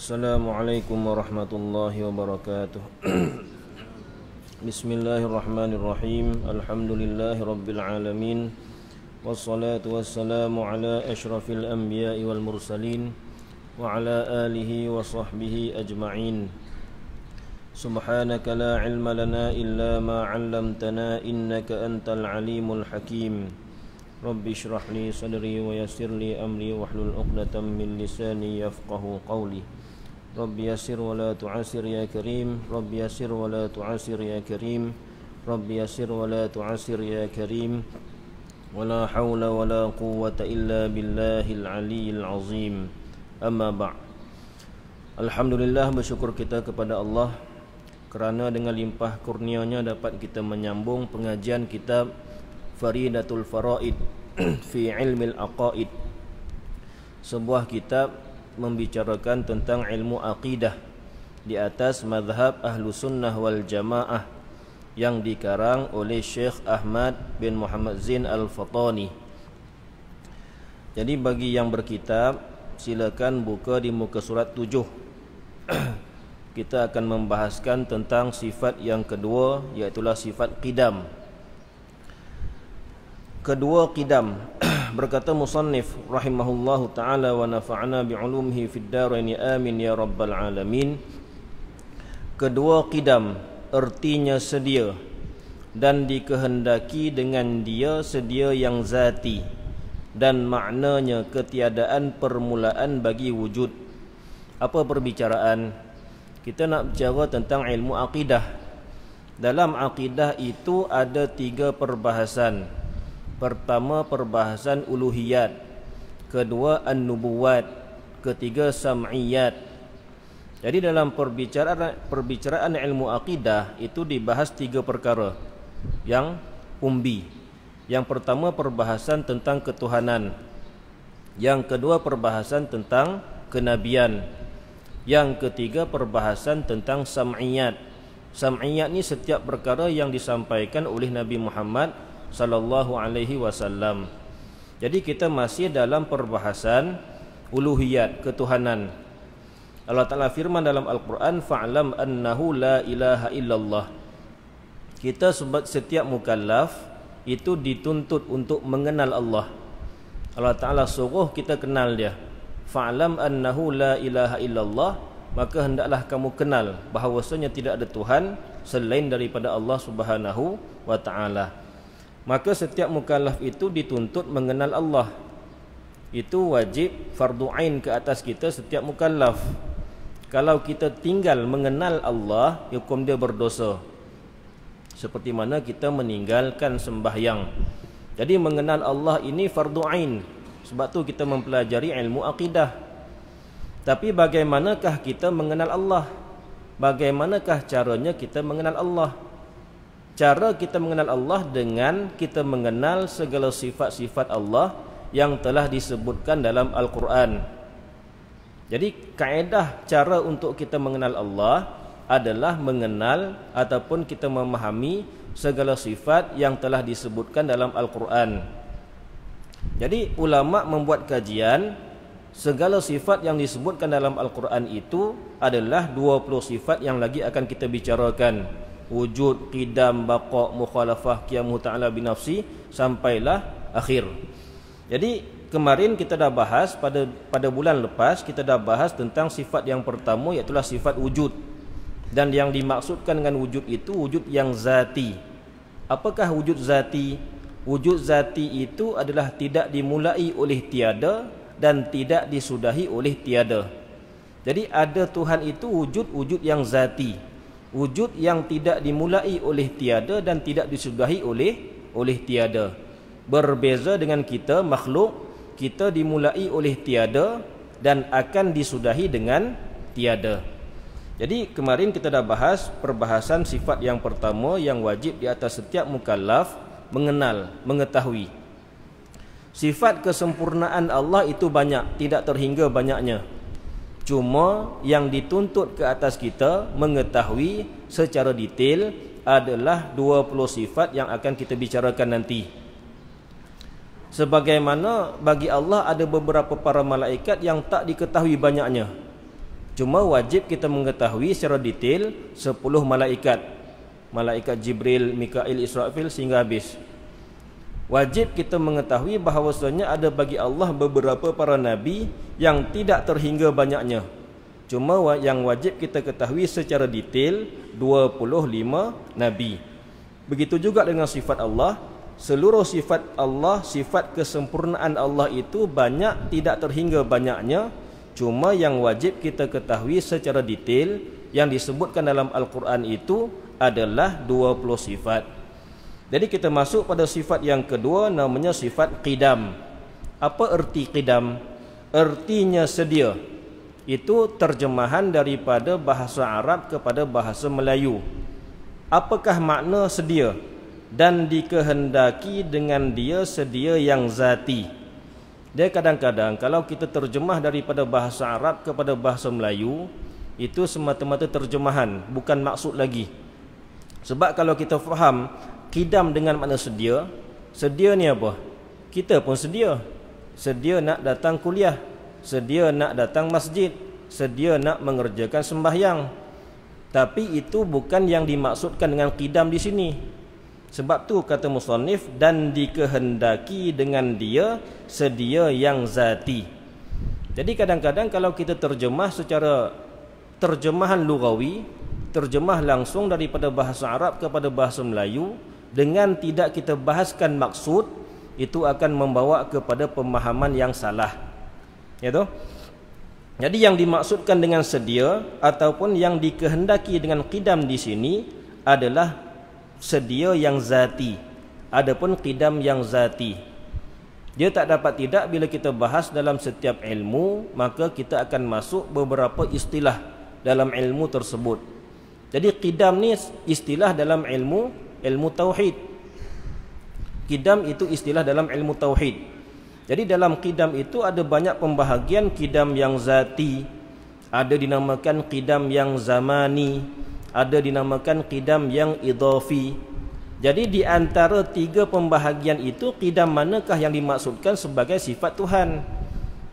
السلام عليكم ورحمة الله وبركاته بسم الله الرحمن الرحيم الحمد لله رب العالمين والصلاة والسلام على أشرف الأنبياء والمرسلين وعلى آله وصحبه أجمعين سبحانك لا علم لنا إلا ما علمتنا إنك أنت العليم الحكيم رب اشرح لي صدري ويسر لي أمري واحلل عقدة من لساني يفقه قولي Rabb yasir wa la tu'asir ya Karim Rabb yasir wa la tu'asir ya Karim Rabb yasir wa la tu'asir ya Karim Wa la hawla wa la quwwata illa billahil aliyyil azim Amma ba' Alhamdulillah bersyukur kita kepada Allah Kerana dengan limpah kurnianya dapat kita menyambung pengajian kitab Faridatul Faraid Fi ilmil aqaid Sebuah kitab membicarakan tentang ilmu aqidah di atas mazhab ahlu sunnah wal jamaah yang dikarang oleh Syekh Ahmad bin Muhammad Zain Al-Fatani. Jadi bagi yang berkitab silakan buka di muka surat tujuh. Kita akan membahaskan tentang sifat yang kedua yaitulah sifat qidam kedua qidam berkata musannif rahimahullahu taala wa nafa'na bi'ulumihi fid darain amin ya rabbal alamin kedua qidam artinya sedia dan dikehendaki dengan dia sedia yang zati dan maknanya ketiadaan permulaan bagi wujud apa perbicaraan kita nak bicara tentang ilmu akidah dalam akidah itu ada tiga perbahasan. Pertama perbahasan uluhiyat Kedua an-nubuwat Ketiga sam'iyat Jadi dalam perbicaraan, perbicaraan ilmu akidah Itu dibahas tiga perkara Yang umbi Yang pertama perbahasan tentang ketuhanan Yang kedua perbahasan tentang kenabian Yang ketiga perbahasan tentang sam'iyat Sam'iyat ni setiap perkara yang disampaikan oleh Nabi Muhammad sallallahu alaihi wasallam. Jadi kita masih dalam perbahasan uluhiyat ketuhanan. Allah Taala firman dalam Al-Qur'an fa'lam annahu la ilaha illallah. Kita sebab setiap mukallaf itu dituntut untuk mengenal Allah. Allah Taala suruh kita kenal dia. Fa'lam annahu la ilaha illallah, maka hendaklah kamu kenal bahawasanya tidak ada tuhan selain daripada Allah Subhanahu wa taala. Maka setiap mukallaf itu dituntut mengenal Allah Itu wajib farduain ke atas kita setiap mukallaf Kalau kita tinggal mengenal Allah Hukum dia berdosa Seperti mana kita meninggalkan sembahyang Jadi mengenal Allah ini farduain Sebab tu kita mempelajari ilmu akidah Tapi bagaimanakah kita mengenal Allah Bagaimanakah caranya kita mengenal Allah? cara kita mengenal Allah dengan kita mengenal segala sifat-sifat Allah yang telah disebutkan dalam Al-Quran. Jadi kaedah cara untuk kita mengenal Allah adalah mengenal ataupun kita memahami segala sifat yang telah disebutkan dalam Al-Quran. Jadi ulama membuat kajian segala sifat yang disebutkan dalam Al-Quran itu adalah 20 sifat yang lagi akan kita bicarakan wujud qidam baqa mukhalafah qiyamuhu ta'ala nafsi sampailah akhir jadi kemarin kita dah bahas pada pada bulan lepas kita dah bahas tentang sifat yang pertama iaitu sifat wujud dan yang dimaksudkan dengan wujud itu wujud yang zati apakah wujud zati wujud zati itu adalah tidak dimulai oleh tiada dan tidak disudahi oleh tiada jadi ada Tuhan itu wujud-wujud yang zati wujud yang tidak dimulai oleh tiada dan tidak disudahi oleh oleh tiada berbeza dengan kita makhluk kita dimulai oleh tiada dan akan disudahi dengan tiada jadi kemarin kita dah bahas perbahasan sifat yang pertama yang wajib di atas setiap mukallaf mengenal mengetahui sifat kesempurnaan Allah itu banyak tidak terhingga banyaknya Cuma yang dituntut ke atas kita mengetahui secara detail adalah 20 sifat yang akan kita bicarakan nanti. Sebagaimana bagi Allah ada beberapa para malaikat yang tak diketahui banyaknya. Cuma wajib kita mengetahui secara detail 10 malaikat. Malaikat Jibril, Mikail, Israfil sehingga habis. Wajib kita mengetahui bahawasanya ada bagi Allah beberapa para nabi yang tidak terhingga banyaknya. Cuma yang wajib kita ketahui secara detail 25 nabi. Begitu juga dengan sifat Allah, seluruh sifat Allah, sifat kesempurnaan Allah itu banyak tidak terhingga banyaknya. Cuma yang wajib kita ketahui secara detail yang disebutkan dalam Al-Quran itu adalah 20 sifat. Jadi kita masuk pada sifat yang kedua namanya sifat qidam. Apa erti qidam? Ertinya sedia. Itu terjemahan daripada bahasa Arab kepada bahasa Melayu. Apakah makna sedia? Dan dikehendaki dengan dia sedia yang zati. Dia kadang-kadang kalau kita terjemah daripada bahasa Arab kepada bahasa Melayu, itu semata-mata terjemahan, bukan maksud lagi. Sebab kalau kita faham Kidam dengan makna sedia Sedia ni apa? Kita pun sedia Sedia nak datang kuliah Sedia nak datang masjid Sedia nak mengerjakan sembahyang Tapi itu bukan yang dimaksudkan dengan kidam di sini Sebab tu kata Musonif Dan dikehendaki dengan dia Sedia yang zati Jadi kadang-kadang kalau kita terjemah secara Terjemahan lugawi Terjemah langsung daripada bahasa Arab kepada bahasa Melayu dengan tidak kita bahaskan maksud itu akan membawa kepada pemahaman yang salah ya tu jadi yang dimaksudkan dengan sedia ataupun yang dikehendaki dengan qidam di sini adalah sedia yang zati adapun qidam yang zati dia tak dapat tidak bila kita bahas dalam setiap ilmu maka kita akan masuk beberapa istilah dalam ilmu tersebut jadi qidam ni istilah dalam ilmu ilmu tauhid. kidam itu istilah dalam ilmu tauhid. Jadi dalam kidam itu ada banyak pembahagian kidam yang zati, ada dinamakan kidam yang zamani, ada dinamakan kidam yang idofi. Jadi di antara tiga pembahagian itu kidam manakah yang dimaksudkan sebagai sifat Tuhan?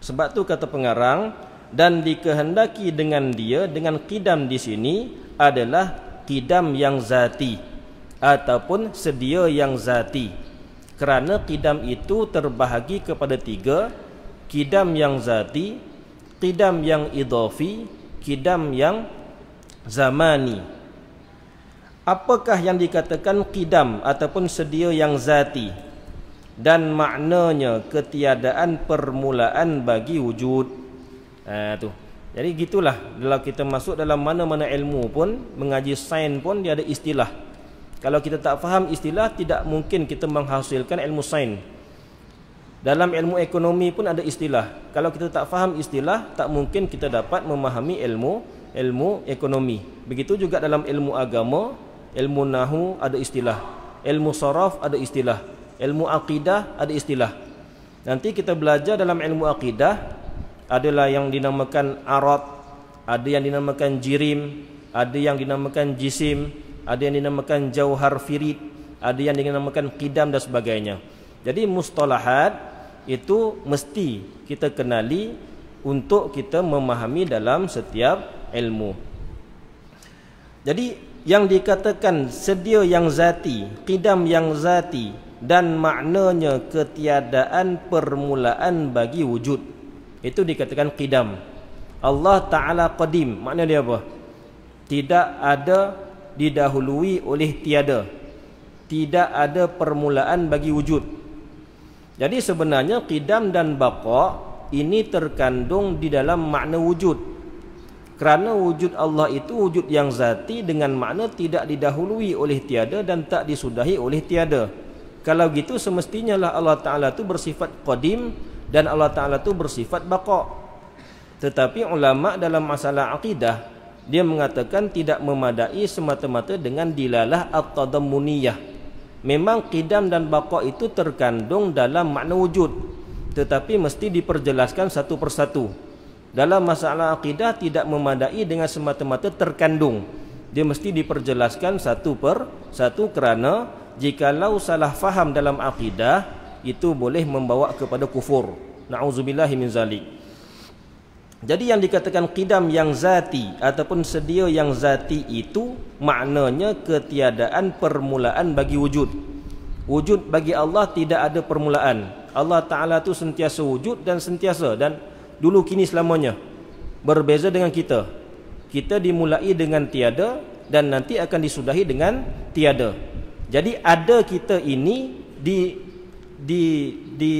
Sebab tu kata pengarang dan dikehendaki dengan dia dengan kidam di sini adalah kidam yang zati ataupun sedia yang zati kerana kidam itu terbahagi kepada tiga kidam yang zati kidam yang idhafi kidam yang zamani apakah yang dikatakan kidam ataupun sedia yang zati dan maknanya ketiadaan permulaan bagi wujud ha, tu jadi gitulah kalau kita masuk dalam mana-mana ilmu pun mengaji sains pun dia ada istilah kalau kita tak faham istilah tidak mungkin kita menghasilkan ilmu sains. Dalam ilmu ekonomi pun ada istilah. Kalau kita tak faham istilah tak mungkin kita dapat memahami ilmu ilmu ekonomi. Begitu juga dalam ilmu agama, ilmu nahu ada istilah. Ilmu saraf ada istilah. Ilmu akidah ada istilah. Nanti kita belajar dalam ilmu akidah adalah yang dinamakan arad, ada yang dinamakan jirim, ada yang dinamakan jisim ada yang dinamakan jauhar firid, ada yang dinamakan qidam dan sebagainya. Jadi mustalahat itu mesti kita kenali untuk kita memahami dalam setiap ilmu. Jadi yang dikatakan sedia yang zati, qidam yang zati dan maknanya ketiadaan permulaan bagi wujud. Itu dikatakan qidam. Allah Ta'ala Qadim Maknanya dia apa? Tidak ada didahului oleh tiada tidak ada permulaan bagi wujud jadi sebenarnya qidam dan baqa ini terkandung di dalam makna wujud kerana wujud Allah itu wujud yang zati dengan makna tidak didahului oleh tiada dan tak disudahi oleh tiada kalau gitu semestinya lah Allah Ta'ala itu bersifat qadim dan Allah Ta'ala itu bersifat baqa tetapi ulama dalam masalah akidah dia mengatakan tidak memadai semata-mata dengan dilalah at-tadammuniyah memang qidam dan baqa itu terkandung dalam makna wujud tetapi mesti diperjelaskan satu persatu dalam masalah akidah tidak memadai dengan semata-mata terkandung dia mesti diperjelaskan satu per satu kerana jikalau salah faham dalam akidah itu boleh membawa kepada kufur na'udzubillahi zalik jadi yang dikatakan qidam yang zati ataupun sedia yang zati itu maknanya ketiadaan permulaan bagi wujud. Wujud bagi Allah tidak ada permulaan. Allah Taala tu sentiasa wujud dan sentiasa dan dulu kini selamanya. Berbeza dengan kita. Kita dimulai dengan tiada dan nanti akan disudahi dengan tiada. Jadi ada kita ini di di di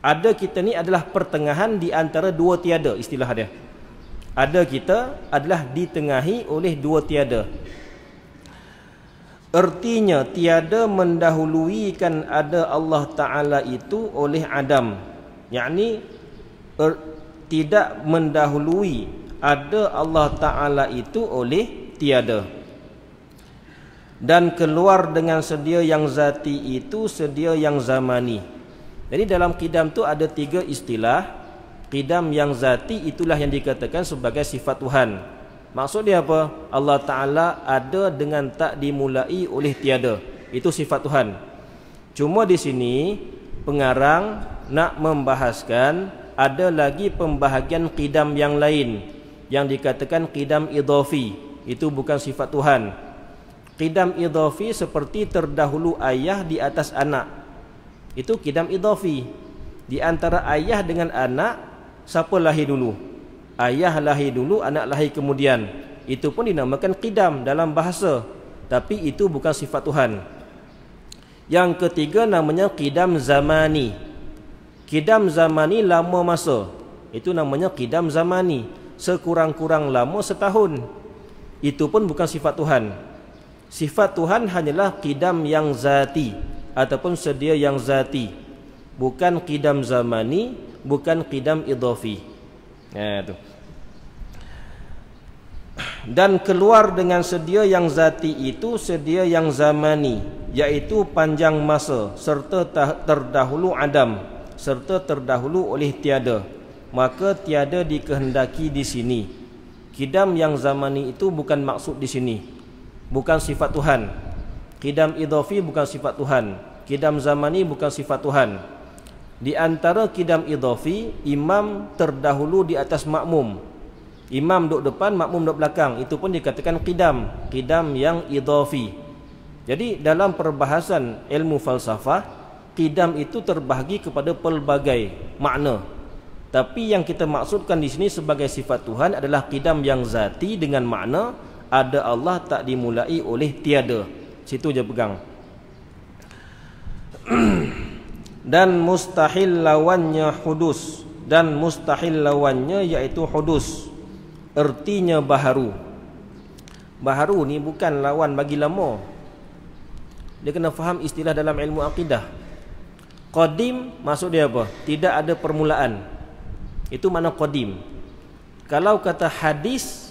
ada kita ni adalah pertengahan di antara dua tiada istilah dia ada kita adalah ditengahi oleh dua tiada Ertinya tiada mendahului kan ada Allah Ta'ala itu oleh Adam Yakni er, tidak mendahului ada Allah Ta'ala itu oleh tiada Dan keluar dengan sedia yang zati itu sedia yang zamani jadi dalam kidam tu ada tiga istilah. kidam yang zati itulah yang dikatakan sebagai sifat Tuhan. Maksud dia apa? Allah Ta'ala ada dengan tak dimulai oleh tiada. Itu sifat Tuhan. Cuma di sini pengarang nak membahaskan ada lagi pembahagian kidam yang lain. Yang dikatakan kidam idhafi. Itu bukan sifat Tuhan. Kidam idhafi seperti terdahulu ayah di atas anak. Itu kidam idhafi. Di antara ayah dengan anak, siapa lahir dulu? Ayah lahir dulu, anak lahir kemudian. Itu pun dinamakan kidam dalam bahasa. Tapi itu bukan sifat Tuhan. Yang ketiga namanya kidam zamani. Kidam zamani lama masa. Itu namanya kidam zamani. Sekurang-kurang lama setahun. Itu pun bukan sifat Tuhan. Sifat Tuhan hanyalah kidam yang zati ataupun sedia yang zati bukan qidam zamani bukan qidam idhofi ya itu dan keluar dengan sedia yang zati itu sedia yang zamani yaitu panjang masa serta terdahulu adam serta terdahulu oleh tiada maka tiada dikehendaki di sini Kidam yang zamani itu bukan maksud di sini bukan sifat tuhan Qidam idhafi bukan sifat Tuhan. Qidam zamani bukan sifat Tuhan. Di antara qidam idhafi, imam terdahulu di atas makmum. Imam duduk depan, makmum duduk belakang. Itu pun dikatakan qidam. Qidam yang idhafi. Jadi dalam perbahasan ilmu falsafah, qidam itu terbahagi kepada pelbagai makna. Tapi yang kita maksudkan di sini sebagai sifat Tuhan adalah qidam yang zati dengan makna ada Allah tak dimulai oleh tiada. Situ je pegang. dan mustahil lawannya hudus dan mustahil lawannya iaitu hudus. Ertinya baharu. Baharu ni bukan lawan bagi lama. Dia kena faham istilah dalam ilmu akidah. Qadim maksud dia apa? Tidak ada permulaan. Itu makna qadim. Kalau kata hadis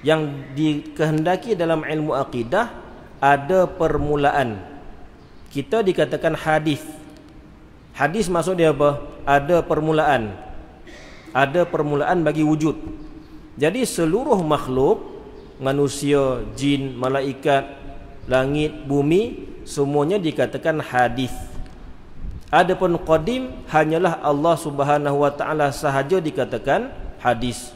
yang dikehendaki dalam ilmu akidah ada permulaan kita dikatakan hadis hadis maksud dia apa ada permulaan ada permulaan bagi wujud jadi seluruh makhluk manusia jin malaikat langit bumi semuanya dikatakan hadis adapun qadim hanyalah Allah Subhanahu wa taala sahaja dikatakan hadis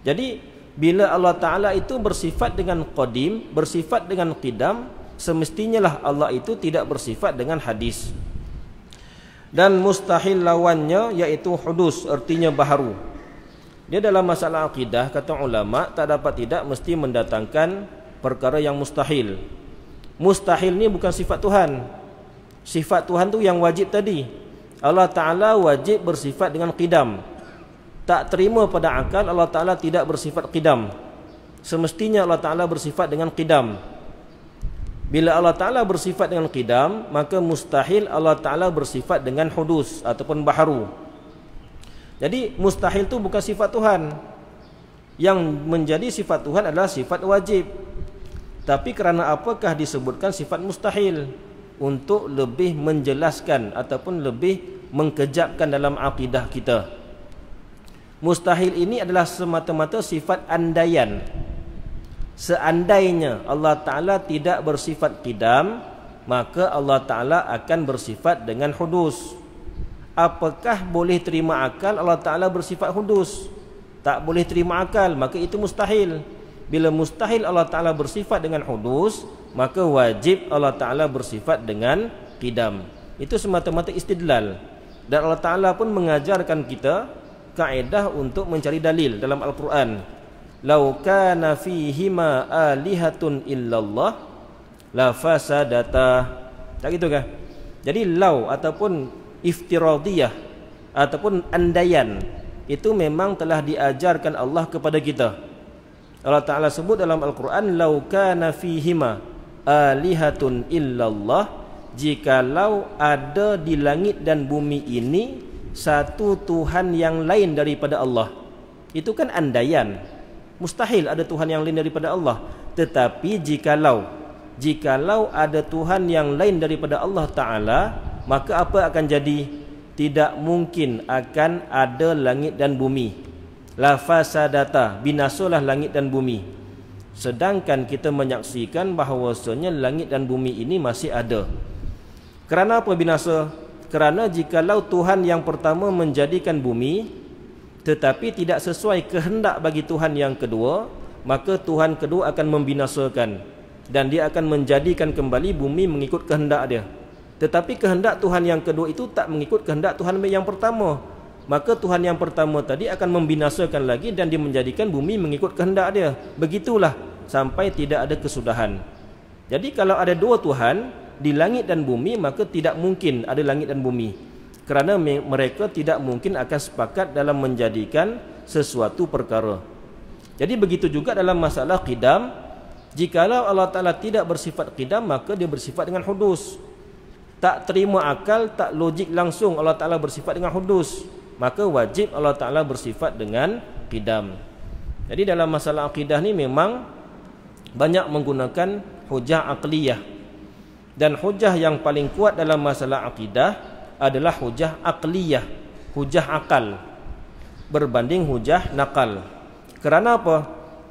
jadi bila Allah Ta'ala itu bersifat dengan qadim, bersifat dengan qidam, semestinya lah Allah itu tidak bersifat dengan hadis. Dan mustahil lawannya iaitu hudus, artinya baharu. Dia dalam masalah akidah, kata ulama, tak dapat tidak mesti mendatangkan perkara yang mustahil. Mustahil ni bukan sifat Tuhan. Sifat Tuhan tu yang wajib tadi. Allah Ta'ala wajib bersifat dengan qidam. Qidam tak terima pada akal Allah Ta'ala tidak bersifat qidam Semestinya Allah Ta'ala bersifat dengan qidam Bila Allah Ta'ala bersifat dengan qidam Maka mustahil Allah Ta'ala bersifat dengan hudus Ataupun baharu Jadi mustahil itu bukan sifat Tuhan Yang menjadi sifat Tuhan adalah sifat wajib Tapi kerana apakah disebutkan sifat mustahil Untuk lebih menjelaskan Ataupun lebih mengkejapkan dalam akidah kita Mustahil ini adalah semata-mata sifat andaian. Seandainya Allah Ta'ala tidak bersifat kidam, maka Allah Ta'ala akan bersifat dengan hudus. Apakah boleh terima akal Allah Ta'ala bersifat hudus? Tak boleh terima akal, maka itu mustahil. Bila mustahil Allah Ta'ala bersifat dengan hudus, maka wajib Allah Ta'ala bersifat dengan kidam. Itu semata-mata istidlal. Dan Allah Ta'ala pun mengajarkan kita kaedah untuk mencari dalil dalam Al-Quran. Lau kana ma alihatun illallah la fasadata. Tak gitu kah? Jadi lau ataupun iftiradiyah ataupun andaian itu memang telah diajarkan Allah kepada kita. Allah Ta'ala sebut dalam Al-Quran Lau kana ma alihatun illallah Jikalau ada di langit dan bumi ini satu Tuhan yang lain daripada Allah. Itu kan andaian. Mustahil ada Tuhan yang lain daripada Allah. Tetapi jikalau jikalau ada Tuhan yang lain daripada Allah Taala, maka apa akan jadi? Tidak mungkin akan ada langit dan bumi. Lafasadata binasalah langit dan bumi. Sedangkan kita menyaksikan bahawasanya langit dan bumi ini masih ada. Kerana apa binasa? kerana jikalau Tuhan yang pertama menjadikan bumi tetapi tidak sesuai kehendak bagi Tuhan yang kedua maka Tuhan kedua akan membinasakan dan dia akan menjadikan kembali bumi mengikut kehendak dia tetapi kehendak Tuhan yang kedua itu tak mengikut kehendak Tuhan yang pertama maka Tuhan yang pertama tadi akan membinasakan lagi dan dia menjadikan bumi mengikut kehendak dia begitulah sampai tidak ada kesudahan jadi kalau ada dua Tuhan, di langit dan bumi maka tidak mungkin ada langit dan bumi kerana mereka tidak mungkin akan sepakat dalam menjadikan sesuatu perkara jadi begitu juga dalam masalah qidam jikalau Allah Ta'ala tidak bersifat qidam maka dia bersifat dengan hudus tak terima akal tak logik langsung Allah Ta'ala bersifat dengan hudus maka wajib Allah Ta'ala bersifat dengan qidam jadi dalam masalah akidah ni memang banyak menggunakan hujah akliyah dan hujah yang paling kuat dalam masalah akidah adalah hujah akliyah, hujah akal berbanding hujah nakal. Kerana apa?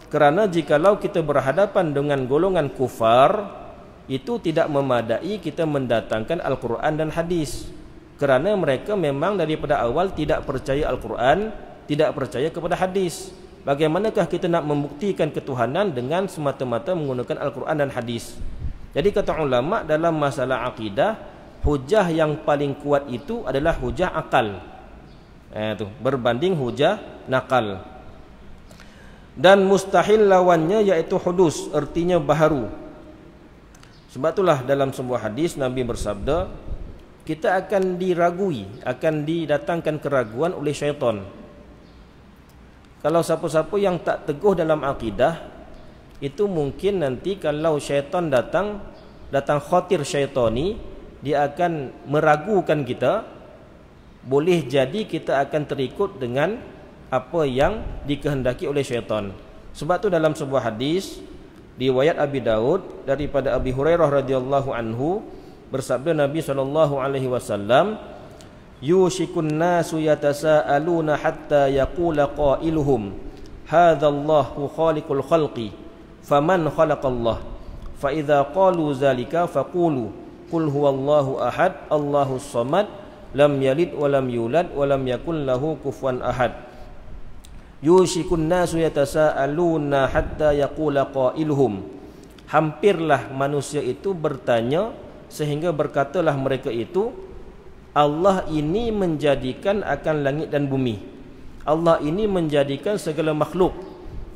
Kerana jikalau kita berhadapan dengan golongan kufar, itu tidak memadai kita mendatangkan Al-Quran dan Hadis. Kerana mereka memang daripada awal tidak percaya Al-Quran, tidak percaya kepada Hadis. Bagaimanakah kita nak membuktikan ketuhanan dengan semata-mata menggunakan Al-Quran dan Hadis? Jadi kata ulama dalam masalah akidah hujah yang paling kuat itu adalah hujah akal. Eh tu, berbanding hujah nakal. Dan mustahil lawannya yaitu hudus, artinya baharu. Sebab itulah dalam sebuah hadis Nabi bersabda, kita akan diragui, akan didatangkan keraguan oleh syaitan. Kalau siapa-siapa yang tak teguh dalam akidah, itu mungkin nanti kalau syaitan datang datang khotir syaitan syaitani dia akan meragukan kita boleh jadi kita akan terikut dengan apa yang dikehendaki oleh syaitan sebab tu dalam sebuah hadis riwayat Abi Daud daripada Abi Hurairah radhiyallahu anhu bersabda Nabi saw. alaihi wasallam yushikun nasu yatasaaluna hatta yaqula qailuhum hadzallahu Allahu khalikul khalqi faman khalaqallah fa idza qalu zalika faqulu qul huwallahu ahad allahus samad lam yalid wa lam yulad wa lam yakul lahu kufuwan ahad yushikun nasu yatasaaluna hatta yaqula qailuhum hampirlah manusia itu bertanya sehingga berkatalah mereka itu Allah ini menjadikan akan langit dan bumi Allah ini menjadikan segala makhluk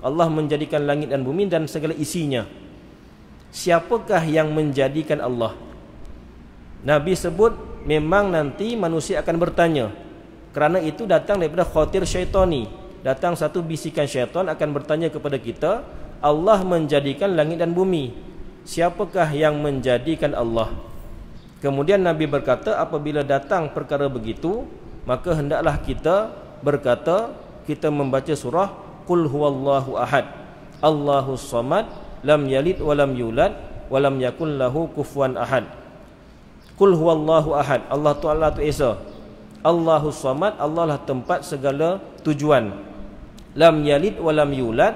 Allah menjadikan langit dan bumi dan segala isinya. Siapakah yang menjadikan Allah? Nabi sebut memang nanti manusia akan bertanya. Kerana itu datang daripada khotir syaitani. Datang satu bisikan syaitan akan bertanya kepada kita. Allah menjadikan langit dan bumi. Siapakah yang menjadikan Allah? Kemudian Nabi berkata apabila datang perkara begitu. Maka hendaklah kita berkata kita membaca surah qul Allahu ahad Allahu samad lam yalid wa lam yulad wa lam yakul lahu kufuwan ahad qul huwallahu ahad Allah taala tu esa Allahu samad Allah lah tempat segala tujuan lam yalid wa lam yulad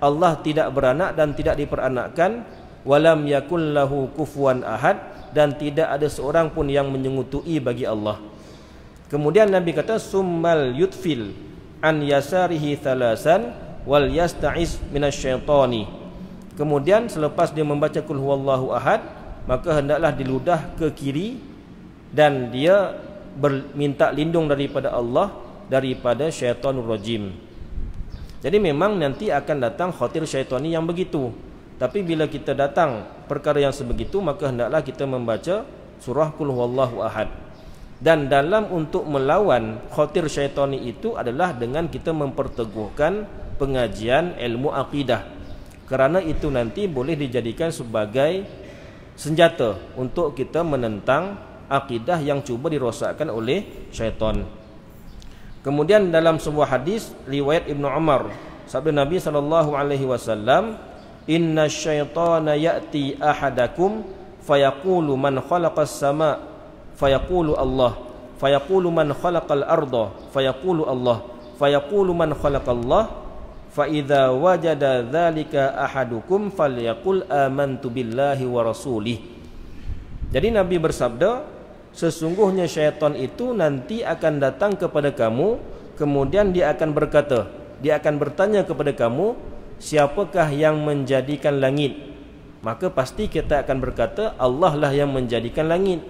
Allah tidak beranak dan tidak diperanakkan wa lam yakul lahu kufuwan ahad dan tidak ada seorang pun yang menyengutui bagi Allah Kemudian Nabi kata summal yutfil an yasarihi thalasan wal yasta'is minasyaitani. Kemudian selepas dia membaca kul huwallahu ahad, maka hendaklah diludah ke kiri dan dia berminta lindung daripada Allah daripada syaitanur rajim. Jadi memang nanti akan datang khatir syaitani yang begitu. Tapi bila kita datang perkara yang sebegitu maka hendaklah kita membaca surah kul huwallahu ahad dan dalam untuk melawan khatir syaitani itu adalah dengan kita memperteguhkan pengajian ilmu akidah kerana itu nanti boleh dijadikan sebagai senjata untuk kita menentang akidah yang cuba dirosakkan oleh syaitan kemudian dalam sebuah hadis riwayat Ibnu Umar sabda Nabi saw. Inna syaitana innasyaitana ya'ti ahadakum fayaqulu man khalaqas sama' fayaqulu Allah fayaqulu man khalaqal arda fayaqulu Allah fayaqulu man khalaqallah fa idza wajada dzalika ahadukum falyaqul amantu billahi wa rasulih jadi nabi bersabda sesungguhnya syaitan itu nanti akan datang kepada kamu kemudian dia akan berkata dia akan bertanya kepada kamu siapakah yang menjadikan langit maka pasti kita akan berkata Allah lah yang menjadikan langit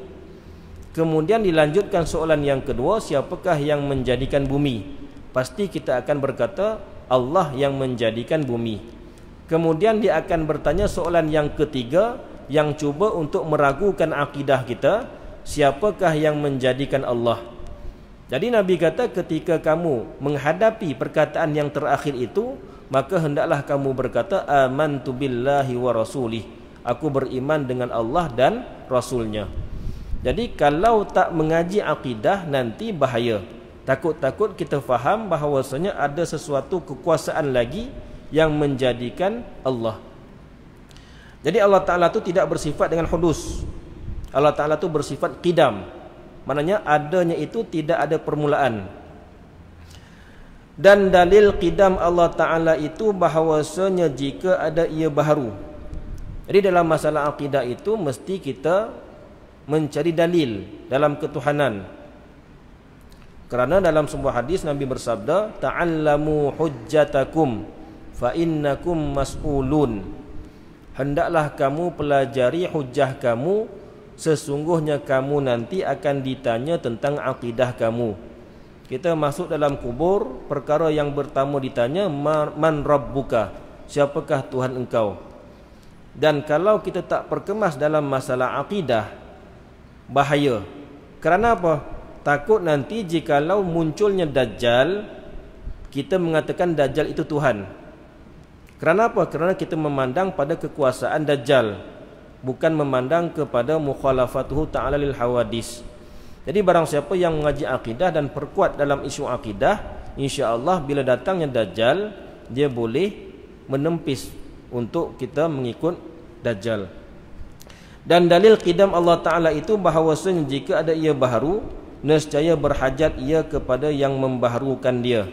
Kemudian dilanjutkan soalan yang kedua, siapakah yang menjadikan bumi? Pasti kita akan berkata Allah yang menjadikan bumi. Kemudian dia akan bertanya soalan yang ketiga yang cuba untuk meragukan akidah kita, siapakah yang menjadikan Allah? Jadi Nabi kata ketika kamu menghadapi perkataan yang terakhir itu, maka hendaklah kamu berkata Aman tu billahi wa rasulih. Aku beriman dengan Allah dan rasulnya. Jadi kalau tak mengaji akidah nanti bahaya. Takut-takut kita faham bahawasanya ada sesuatu kekuasaan lagi yang menjadikan Allah. Jadi Allah Ta'ala itu tidak bersifat dengan hudus. Allah Ta'ala itu bersifat qidam. Maknanya adanya itu tidak ada permulaan. Dan dalil qidam Allah Ta'ala itu bahawasanya jika ada ia baru. Jadi dalam masalah akidah itu mesti kita mencari dalil dalam ketuhanan. Kerana dalam sebuah hadis Nabi bersabda, "Ta'allamu hujjatakum fa innakum mas'ulun." Hendaklah kamu pelajari hujjah kamu, sesungguhnya kamu nanti akan ditanya tentang akidah kamu. Kita masuk dalam kubur, perkara yang pertama ditanya, "Man rabbuka?" Siapakah Tuhan engkau? Dan kalau kita tak perkemas dalam masalah akidah, bahaya. Kerana apa? Takut nanti jikalau munculnya dajjal, kita mengatakan dajjal itu Tuhan. Kerana apa? Kerana kita memandang pada kekuasaan dajjal, bukan memandang kepada mukhalafatuhu ta'ala lil hawadis. Jadi barang siapa yang mengaji akidah dan perkuat dalam isu akidah, insya-Allah bila datangnya dajjal, dia boleh menempis untuk kita mengikut dajjal. Dan dalil qidam Allah Ta'ala itu bahawasanya jika ada ia baharu, nescaya berhajat ia kepada yang membaharukan dia.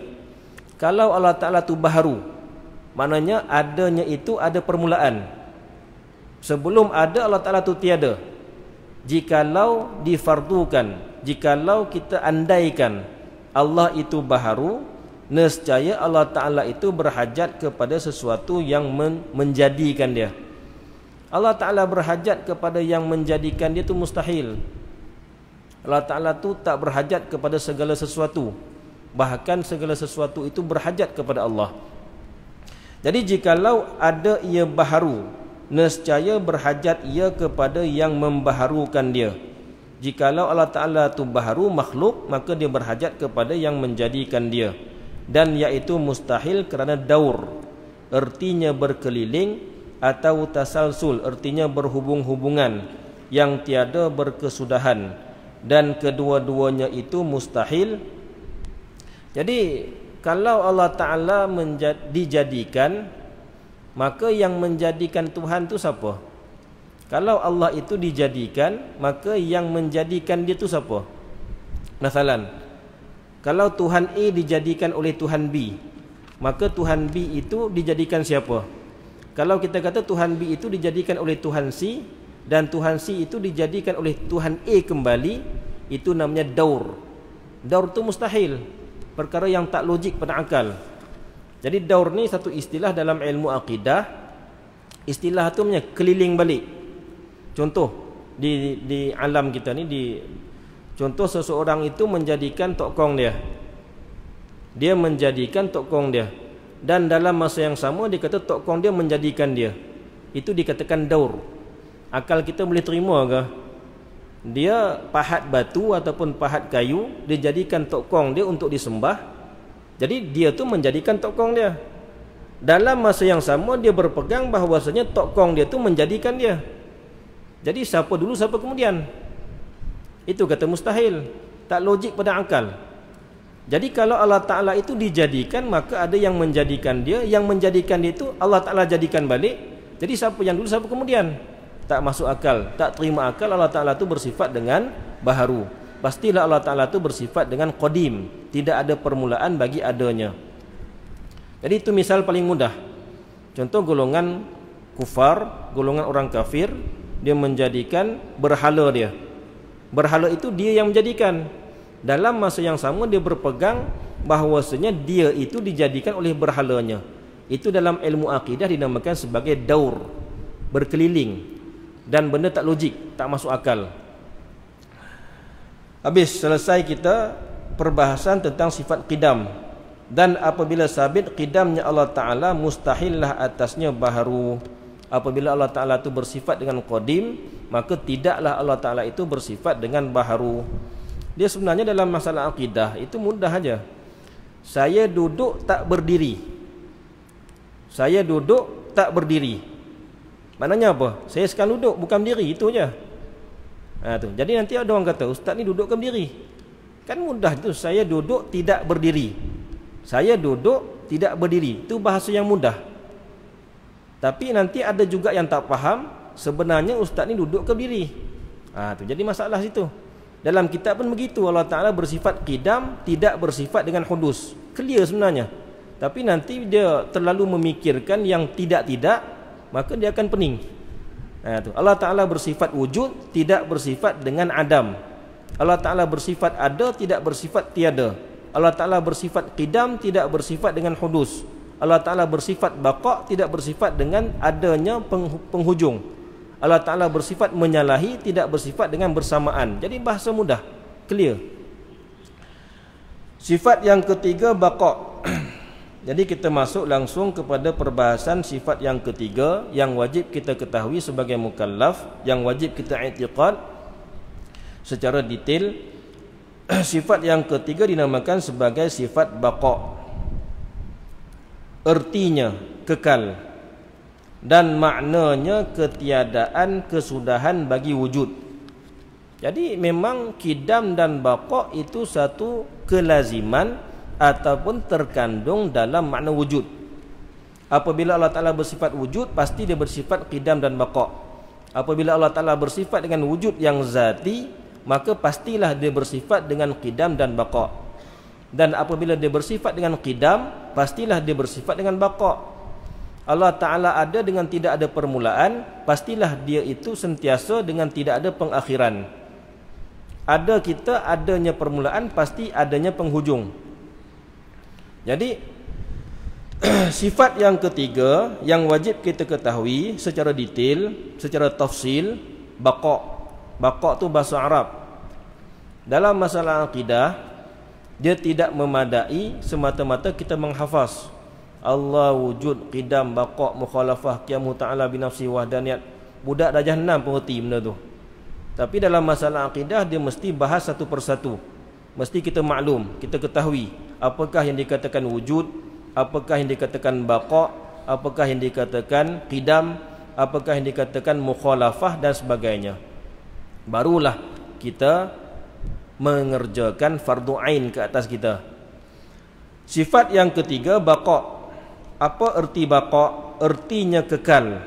Kalau Allah Ta'ala itu baharu, maknanya adanya itu ada permulaan. Sebelum ada Allah Ta'ala itu tiada. Jikalau difardukan, jikalau kita andaikan Allah itu baharu, nescaya Allah Ta'ala itu berhajat kepada sesuatu yang men menjadikan Dia. Allah Ta'ala berhajat kepada yang menjadikan dia tu mustahil Allah Ta'ala tu tak berhajat kepada segala sesuatu Bahkan segala sesuatu itu berhajat kepada Allah Jadi jikalau ada ia baharu Nescaya berhajat ia kepada yang membaharukan dia Jikalau Allah Ta'ala tu baharu makhluk Maka dia berhajat kepada yang menjadikan dia Dan iaitu mustahil kerana daur Ertinya berkeliling atau tasalsul artinya berhubung-hubungan yang tiada berkesudahan dan kedua-duanya itu mustahil jadi kalau Allah Ta'ala dijadikan maka yang menjadikan Tuhan tu siapa? kalau Allah itu dijadikan maka yang menjadikan dia tu siapa? nasalan kalau Tuhan A dijadikan oleh Tuhan B maka Tuhan B itu dijadikan siapa? Kalau kita kata Tuhan B itu dijadikan oleh Tuhan C dan Tuhan C itu dijadikan oleh Tuhan A kembali, itu namanya daur. Daur itu mustahil. Perkara yang tak logik pada akal. Jadi daur ni satu istilah dalam ilmu akidah. Istilah itu namanya keliling balik. Contoh di, di, di alam kita ni di contoh seseorang itu menjadikan tokong dia. Dia menjadikan tokong dia dan dalam masa yang sama dia kata tokong dia menjadikan dia itu dikatakan daur akal kita boleh terima ke dia pahat batu ataupun pahat kayu dia jadikan tokong dia untuk disembah jadi dia tu menjadikan tokong dia dalam masa yang sama dia berpegang bahawasanya tokong dia tu menjadikan dia jadi siapa dulu siapa kemudian itu kata mustahil tak logik pada akal jadi kalau Allah Ta'ala itu dijadikan Maka ada yang menjadikan dia Yang menjadikan dia itu Allah Ta'ala jadikan balik Jadi siapa yang dulu siapa kemudian Tak masuk akal Tak terima akal Allah Ta'ala itu bersifat dengan baharu Pastilah Allah Ta'ala itu bersifat dengan qadim Tidak ada permulaan bagi adanya Jadi itu misal paling mudah Contoh golongan kufar Golongan orang kafir Dia menjadikan berhala dia Berhala itu dia yang menjadikan dalam masa yang sama dia berpegang bahawasanya dia itu dijadikan oleh berhalanya. Itu dalam ilmu akidah dinamakan sebagai daur. Berkeliling. Dan benda tak logik. Tak masuk akal. Habis selesai kita perbahasan tentang sifat qidam. Dan apabila sabit qidamnya Allah Ta'ala mustahillah atasnya baharu. Apabila Allah Ta'ala itu bersifat dengan qadim. Maka tidaklah Allah Ta'ala itu bersifat dengan baharu. Baharu. Dia sebenarnya dalam masalah akidah itu mudah saja. Saya duduk tak berdiri. Saya duduk tak berdiri. Maknanya apa? Saya sekarang duduk bukan berdiri itu aja. Ha, tu. Jadi nanti ada orang kata ustaz ni duduk ke berdiri? Kan mudah itu saya duduk tidak berdiri. Saya duduk tidak berdiri. Itu bahasa yang mudah. Tapi nanti ada juga yang tak faham sebenarnya ustaz ni duduk ke berdiri. Ha, tu. Jadi masalah situ. Dalam kitab pun begitu Allah Ta'ala bersifat kidam Tidak bersifat dengan hudus Clear sebenarnya Tapi nanti dia terlalu memikirkan yang tidak-tidak Maka dia akan pening nah, ha, tu. Allah Ta'ala bersifat wujud Tidak bersifat dengan adam Allah Ta'ala bersifat ada Tidak bersifat tiada Allah Ta'ala bersifat kidam Tidak bersifat dengan hudus Allah Ta'ala bersifat bakok Tidak bersifat dengan adanya penghujung Allah Ta'ala bersifat menyalahi Tidak bersifat dengan bersamaan Jadi bahasa mudah Clear Sifat yang ketiga bakok Jadi kita masuk langsung kepada perbahasan sifat yang ketiga Yang wajib kita ketahui sebagai mukallaf Yang wajib kita itiqad Secara detail Sifat yang ketiga dinamakan sebagai sifat bakok Ertinya kekal dan maknanya ketiadaan kesudahan bagi wujud. Jadi memang kidam dan bakok itu satu kelaziman ataupun terkandung dalam makna wujud. Apabila Allah Ta'ala bersifat wujud, pasti dia bersifat kidam dan bakok. Apabila Allah Ta'ala bersifat dengan wujud yang zati, maka pastilah dia bersifat dengan kidam dan bakok. Dan apabila dia bersifat dengan kidam, pastilah dia bersifat dengan bakok. Allah Ta'ala ada dengan tidak ada permulaan Pastilah dia itu sentiasa dengan tidak ada pengakhiran Ada kita adanya permulaan Pasti adanya penghujung Jadi Sifat yang ketiga Yang wajib kita ketahui Secara detail Secara tafsil Bakok Bakok tu bahasa Arab Dalam masalah akidah Dia tidak memadai Semata-mata kita menghafaz Allah wujud qidam baqa mukhalafah qiyamu ta'ala binafsi wahdaniyat budak darjah 6 pun reti benda tu tapi dalam masalah akidah dia mesti bahas satu persatu mesti kita maklum kita ketahui apakah yang dikatakan wujud apakah yang dikatakan baqa apakah yang dikatakan qidam apakah yang dikatakan mukhalafah dan sebagainya barulah kita mengerjakan fardu ain ke atas kita sifat yang ketiga baqa apa erti baqa ertinya kekal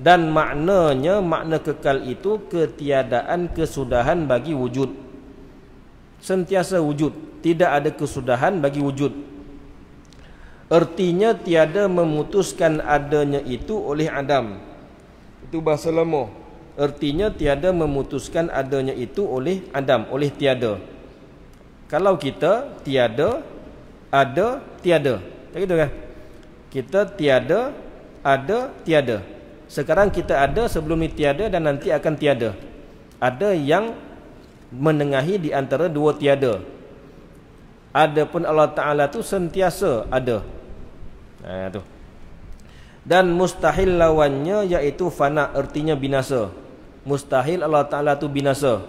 dan maknanya makna kekal itu ketiadaan kesudahan bagi wujud sentiasa wujud tidak ada kesudahan bagi wujud ertinya tiada memutuskan adanya itu oleh adam itu bahasa lama ertinya tiada memutuskan adanya itu oleh adam oleh tiada kalau kita tiada ada tiada begitu kan kita tiada, ada, tiada. Sekarang kita ada, sebelum ini tiada dan nanti akan tiada. Ada yang menengahi di antara dua tiada. Adapun Allah Taala tu sentiasa ada. Ha tu. Dan mustahil lawannya iaitu fana artinya binasa. Mustahil Allah Taala tu binasa.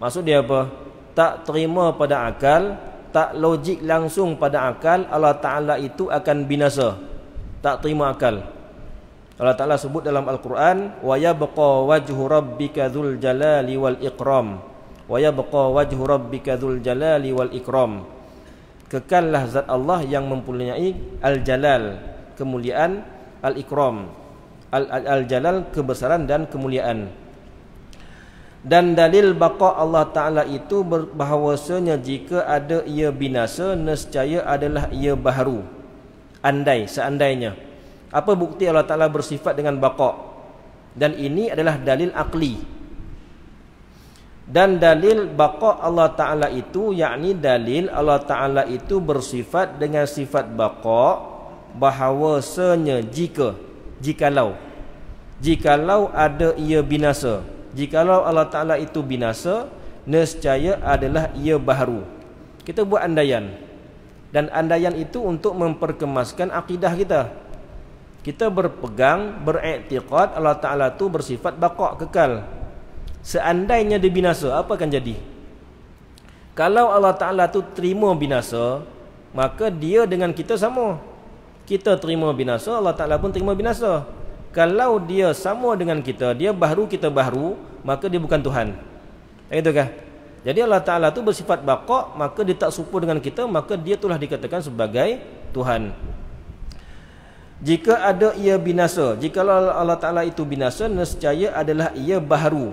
Maksud dia apa? Tak terima pada akal, tak logik langsung pada akal Allah Taala itu akan binasa tak terima akal Allah Ta'ala sebut dalam Al-Quran وَيَبْقَى وَجْهُ رَبِّكَ ذُو الْجَلَالِ وَالْإِقْرَامِ وَيَبْقَى وَجْهُ رَبِّكَ ذُو الْجَلَالِ وَالْإِقْرَامِ Kekallah zat Allah yang mempunyai Al-Jalal Kemuliaan Al-Ikram Al-Jalal kebesaran dan kemuliaan Dan dalil Baka Allah Ta'ala itu Bahawasanya jika ada ia binasa Nescaya adalah ia baharu Andai, seandainya Apa bukti Allah Ta'ala bersifat dengan bakok Dan ini adalah dalil akli Dan dalil bakok Allah Ta'ala itu Yakni dalil Allah Ta'ala itu bersifat dengan sifat bakok Bahawasanya jika Jikalau Jikalau ada ia binasa Jikalau Allah Ta'ala itu binasa Nescaya adalah ia baharu Kita buat Andaian dan andaian itu untuk memperkemaskan akidah kita. Kita berpegang, beriktiqat Allah Ta'ala itu bersifat bakok, kekal. Seandainya dia binasa, apa akan jadi? Kalau Allah Ta'ala itu terima binasa, maka dia dengan kita sama. Kita terima binasa, Allah Ta'ala pun terima binasa. Kalau dia sama dengan kita, dia baru kita baru, maka dia bukan Tuhan. Itu kah? Jadi Allah Ta'ala itu bersifat bakok Maka dia tak supur dengan kita Maka dia itulah dikatakan sebagai Tuhan Jika ada ia binasa Jika Allah Ta'ala itu binasa Nescaya adalah ia baharu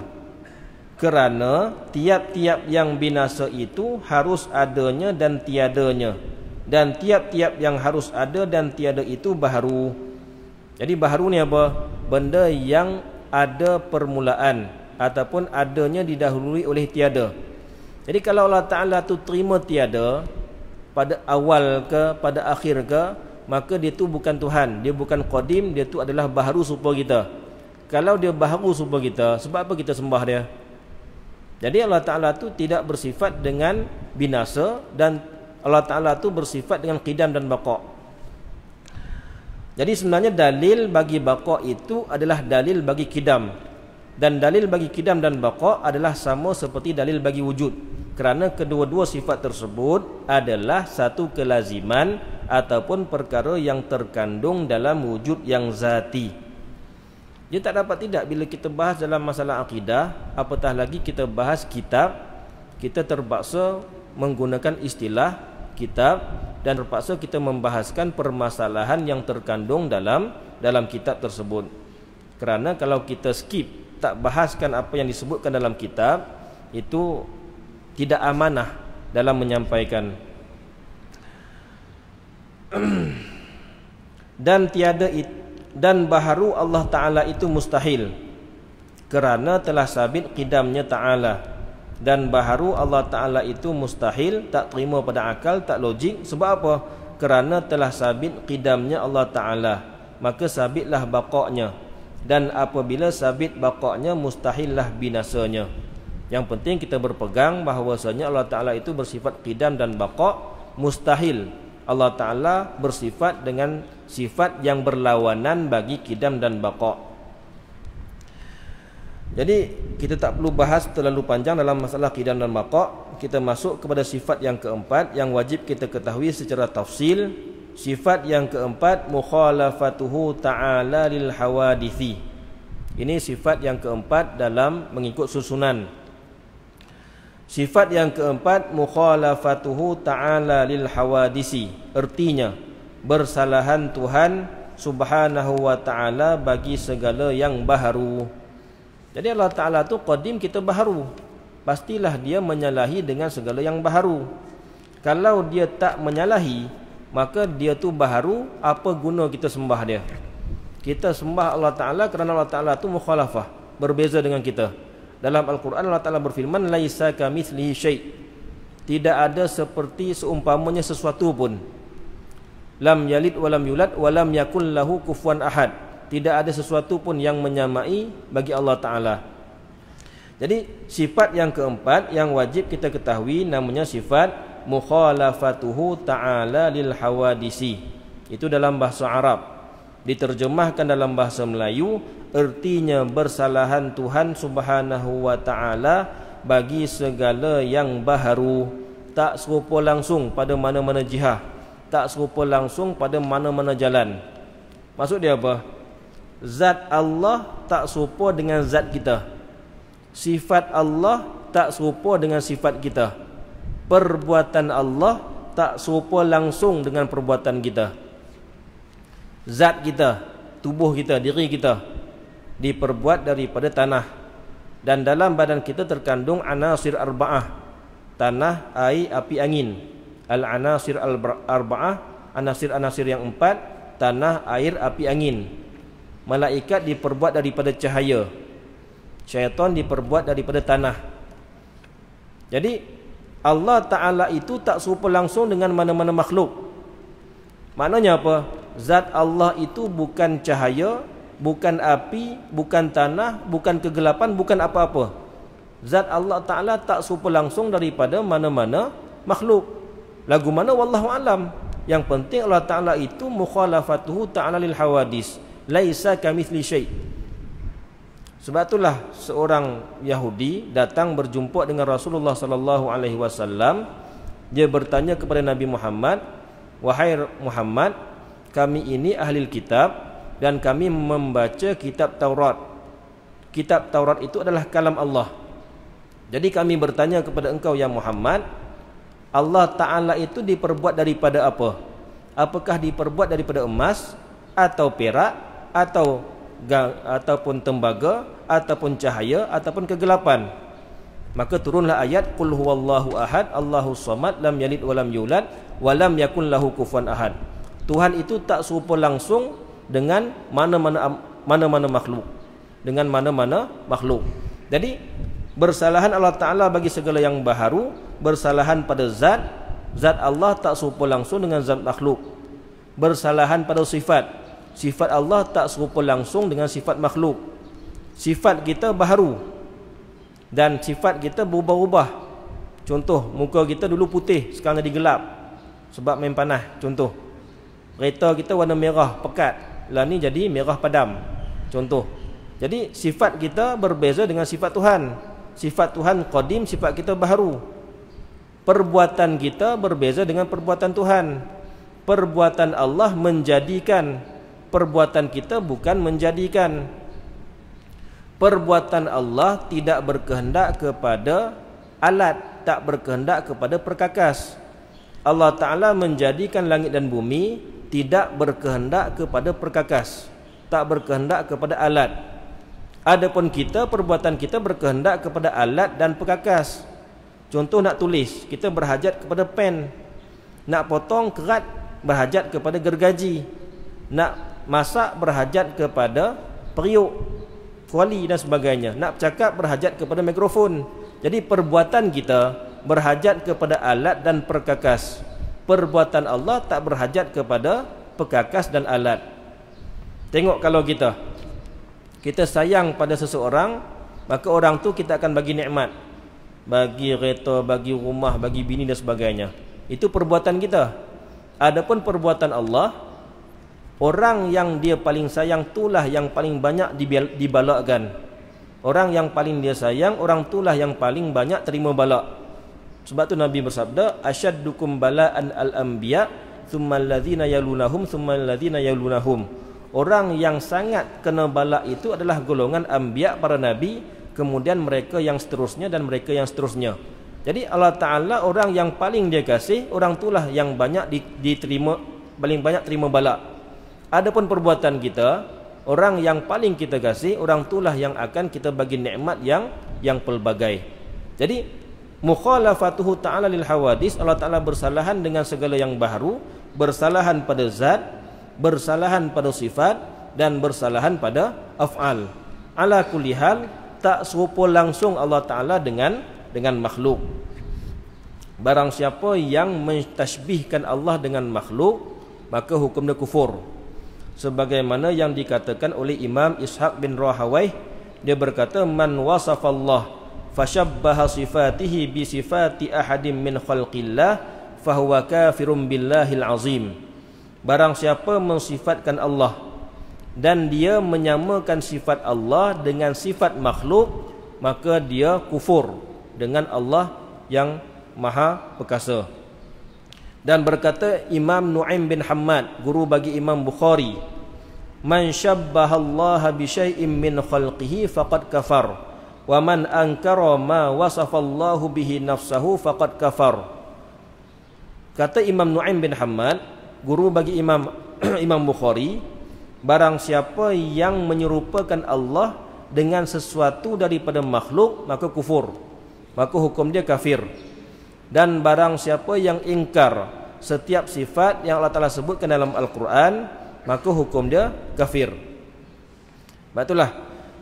Kerana tiap-tiap yang binasa itu Harus adanya dan tiadanya Dan tiap-tiap yang harus ada dan tiada itu baharu Jadi baharu ni apa? Benda yang ada permulaan Ataupun adanya didahului oleh tiada Tiada jadi kalau Allah Ta'ala tu terima tiada Pada awal ke Pada akhir ke Maka dia tu bukan Tuhan Dia bukan Qadim Dia tu adalah baharu supaya kita Kalau dia baharu supaya kita Sebab apa kita sembah dia Jadi Allah Ta'ala tu tidak bersifat dengan binasa Dan Allah Ta'ala tu bersifat dengan qidam dan bakok. Jadi sebenarnya dalil bagi bakok itu adalah dalil bagi qidam dan dalil bagi kidam dan baqa adalah sama seperti dalil bagi wujud kerana kedua-dua sifat tersebut adalah satu kelaziman ataupun perkara yang terkandung dalam wujud yang zati dia ya, tak dapat tidak bila kita bahas dalam masalah akidah apatah lagi kita bahas kitab kita terpaksa menggunakan istilah kitab dan terpaksa kita membahaskan permasalahan yang terkandung dalam dalam kitab tersebut kerana kalau kita skip tak bahaskan apa yang disebutkan dalam kitab itu tidak amanah dalam menyampaikan dan tiada it, dan baharu Allah taala itu mustahil kerana telah sabit qidamnya taala dan baharu Allah taala itu mustahil tak terima pada akal tak logik sebab apa kerana telah sabit qidamnya Allah taala maka sabitlah baqanya dan apabila sabit bakoknya mustahillah binasanya yang penting kita berpegang bahwasanya Allah Ta'ala itu bersifat qidam dan bakok mustahil Allah Ta'ala bersifat dengan sifat yang berlawanan bagi qidam dan bakok jadi kita tak perlu bahas terlalu panjang dalam masalah qidam dan bakok kita masuk kepada sifat yang keempat yang wajib kita ketahui secara tafsil Sifat yang keempat mukhalafatuhu ta'ala lil hawadithi. Ini sifat yang keempat dalam mengikut susunan. Sifat yang keempat mukhalafatuhu ta'ala lil hawadithi. Ertinya bersalahan Tuhan subhanahu wa ta'ala bagi segala yang baharu. Jadi Allah Ta'ala tu qadim kita baharu. Pastilah dia menyalahi dengan segala yang baharu. Kalau dia tak menyalahi, maka dia tu baharu apa guna kita sembah dia kita sembah Allah taala kerana Allah taala tu mukhalafah berbeza dengan kita dalam al-Quran Allah taala berfirman laisa kamitslihi syai tidak ada seperti seumpamanya sesuatu pun lam yalid walam yulad walam yakun lahu kufuwan ahad tidak ada sesuatu pun yang menyamai bagi Allah taala jadi sifat yang keempat yang wajib kita ketahui namanya sifat mukhalafatuhu ta'ala lil hawadisi itu dalam bahasa Arab diterjemahkan dalam bahasa Melayu artinya bersalahan Tuhan subhanahu wa ta'ala bagi segala yang baharu tak serupa langsung pada mana-mana jihad tak serupa langsung pada mana-mana jalan maksud dia apa zat Allah tak serupa dengan zat kita sifat Allah tak serupa dengan sifat kita perbuatan Allah tak serupa langsung dengan perbuatan kita. Zat kita, tubuh kita, diri kita diperbuat daripada tanah. Dan dalam badan kita terkandung anasir arba'ah. Tanah, air, api, angin. Al-anasir arba'ah, anasir-anasir yang empat, tanah, air, api, angin. Malaikat diperbuat daripada cahaya. Syaitan diperbuat daripada tanah. Jadi Allah Ta'ala itu tak serupa langsung dengan mana-mana makhluk Maknanya apa? Zat Allah itu bukan cahaya Bukan api Bukan tanah Bukan kegelapan Bukan apa-apa Zat Allah Ta'ala tak serupa langsung daripada mana-mana makhluk Lagu mana? Wallahu Wallahu'alam Yang penting Allah Ta'ala itu Mukhalafatuhu Ta'ala lil hawadis Laisa kamithli syait sebab itulah seorang Yahudi datang berjumpa dengan Rasulullah sallallahu alaihi wasallam dia bertanya kepada Nabi Muhammad wahai Muhammad kami ini ahli kitab dan kami membaca kitab Taurat kitab Taurat itu adalah kalam Allah jadi kami bertanya kepada engkau ya Muhammad Allah taala itu diperbuat daripada apa apakah diperbuat daripada emas atau perak atau ataupun tembaga ataupun cahaya ataupun kegelapan. Maka turunlah ayat qul huwallahu ahad Allahu samad lam yalid walam yulad walam yakul lahu kufuwan ahad. Tuhan itu tak serupa langsung dengan mana-mana mana-mana makhluk. Dengan mana-mana makhluk. Jadi bersalahan Allah Taala bagi segala yang baharu, bersalahan pada zat zat Allah tak serupa langsung dengan zat makhluk. Bersalahan pada sifat Sifat Allah tak serupa langsung dengan sifat makhluk sifat kita baru dan sifat kita berubah-ubah contoh muka kita dulu putih sekarang jadi gelap sebab main panah contoh kereta kita warna merah pekat lah ni jadi merah padam contoh jadi sifat kita berbeza dengan sifat Tuhan sifat Tuhan qadim sifat kita baru. perbuatan kita berbeza dengan perbuatan Tuhan perbuatan Allah menjadikan perbuatan kita bukan menjadikan perbuatan Allah tidak berkehendak kepada alat tak berkehendak kepada perkakas Allah Ta'ala menjadikan langit dan bumi tidak berkehendak kepada perkakas tak berkehendak kepada alat adapun kita perbuatan kita berkehendak kepada alat dan perkakas contoh nak tulis kita berhajat kepada pen nak potong kerat berhajat kepada gergaji nak masak berhajat kepada periuk kuali dan sebagainya nak cakap berhajat kepada mikrofon jadi perbuatan kita berhajat kepada alat dan perkakas perbuatan Allah tak berhajat kepada perkakas dan alat tengok kalau kita kita sayang pada seseorang maka orang tu kita akan bagi nikmat bagi kereta bagi rumah bagi bini dan sebagainya itu perbuatan kita adapun perbuatan Allah Orang yang dia paling sayang itulah yang paling banyak dibalakkan. Orang yang paling dia sayang, orang itulah yang paling banyak terima balak. Sebab tu Nabi bersabda, Asyaddukum bala'an al-anbiya, thumma alladhina yalunahum, thumma alladhina yalunahum. Orang yang sangat kena balak itu adalah golongan anbiya para Nabi, kemudian mereka yang seterusnya dan mereka yang seterusnya. Jadi Allah Ta'ala orang yang paling dia kasih, orang itulah yang banyak diterima, paling banyak terima balak. Adapun perbuatan kita, orang yang paling kita kasih, orang itulah yang akan kita bagi nikmat yang yang pelbagai. Jadi mukhalafatuhu ta'ala lil hawadis Allah Ta'ala bersalahan dengan segala yang baru bersalahan pada zat bersalahan pada sifat dan bersalahan pada af'al ala kulihal tak serupa langsung Allah Ta'ala dengan dengan makhluk barang siapa yang mentashbihkan Allah dengan makhluk maka hukumnya kufur sebagaimana yang dikatakan oleh Imam Ishaq bin Rahawaih dia berkata man wasafallah fashabbaha sifatihi bi sifati ahadin min khalqillah fahuwa kafirun billahil azim barang siapa mensifatkan Allah dan dia menyamakan sifat Allah dengan sifat makhluk maka dia kufur dengan Allah yang maha perkasa dan berkata Imam Nu'aim bin Hammad guru bagi Imam Bukhari man syabbaha Allah bi syai'in min khalqihi faqad kafar wa man ankara ma wasafa bihi nafsahu faqad kafar kata Imam Nu'aim bin Hammad guru bagi Imam Imam Bukhari barang siapa yang menyerupakan Allah dengan sesuatu daripada makhluk maka kufur maka hukum dia kafir dan barang siapa yang ingkar setiap sifat yang Allah Ta'ala sebutkan dalam Al-Quran maka hukum dia kafir sebab itulah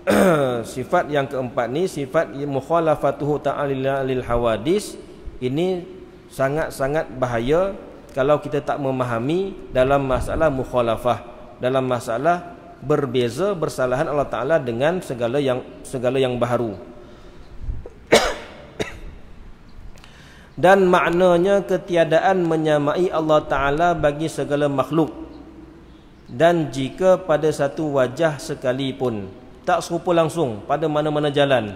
sifat yang keempat ni sifat mukhalafatuhu ta'alila lil hawadis ini sangat-sangat bahaya kalau kita tak memahami dalam masalah mukhalafah dalam masalah berbeza bersalahan Allah Ta'ala dengan segala yang segala yang baharu dan maknanya ketiadaan menyamai Allah Ta'ala bagi segala makhluk dan jika pada satu wajah sekalipun tak serupa langsung pada mana-mana jalan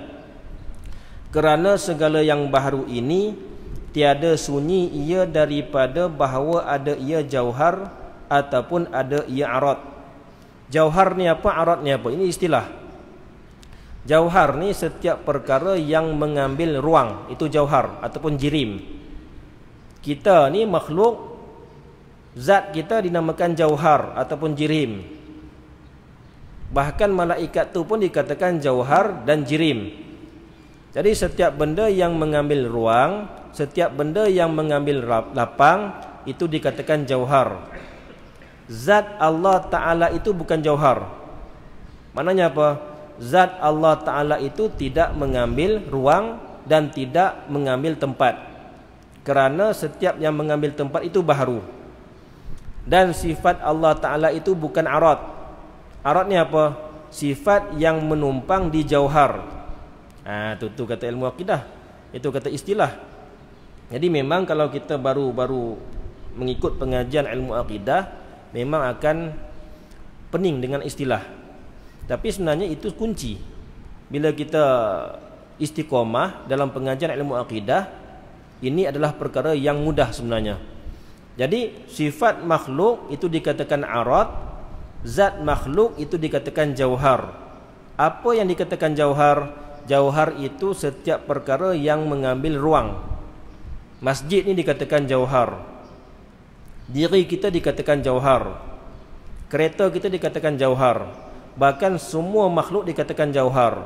kerana segala yang baru ini tiada sunyi ia daripada bahawa ada ia jauhar ataupun ada ia arad jauhar ni apa arad ni apa ini istilah Jauhar ni setiap perkara yang mengambil ruang Itu jauhar ataupun jirim Kita ni makhluk Zat kita dinamakan jauhar ataupun jirim Bahkan malaikat tu pun dikatakan jauhar dan jirim Jadi setiap benda yang mengambil ruang Setiap benda yang mengambil lapang Itu dikatakan jauhar Zat Allah Ta'ala itu bukan jauhar Mananya Apa? zat Allah Ta'ala itu tidak mengambil ruang dan tidak mengambil tempat kerana setiap yang mengambil tempat itu baru dan sifat Allah Ta'ala itu bukan arat arat ni apa? sifat yang menumpang di jauhar itu ha, kata ilmu akidah itu kata istilah jadi memang kalau kita baru-baru mengikut pengajian ilmu akidah memang akan pening dengan istilah tapi sebenarnya itu kunci Bila kita istiqomah dalam pengajian ilmu akidah Ini adalah perkara yang mudah sebenarnya Jadi sifat makhluk itu dikatakan arad Zat makhluk itu dikatakan jauhar Apa yang dikatakan jauhar? Jauhar itu setiap perkara yang mengambil ruang Masjid ini dikatakan jauhar Diri kita dikatakan jauhar Kereta kita dikatakan jauhar Bahkan semua makhluk dikatakan jauhar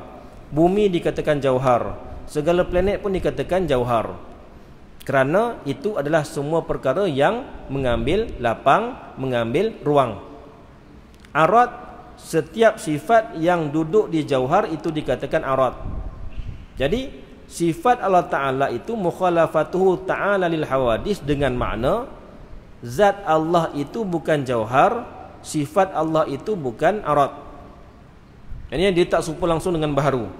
Bumi dikatakan jauhar Segala planet pun dikatakan jauhar Kerana itu adalah semua perkara yang mengambil lapang Mengambil ruang Arad Setiap sifat yang duduk di jauhar itu dikatakan arad Jadi Sifat Allah Ta'ala itu Mukhalafatuhu ta'ala lil hawadis Dengan makna Zat Allah itu bukan jauhar Sifat Allah itu bukan arad Ianya dia tak serupa langsung dengan baharu.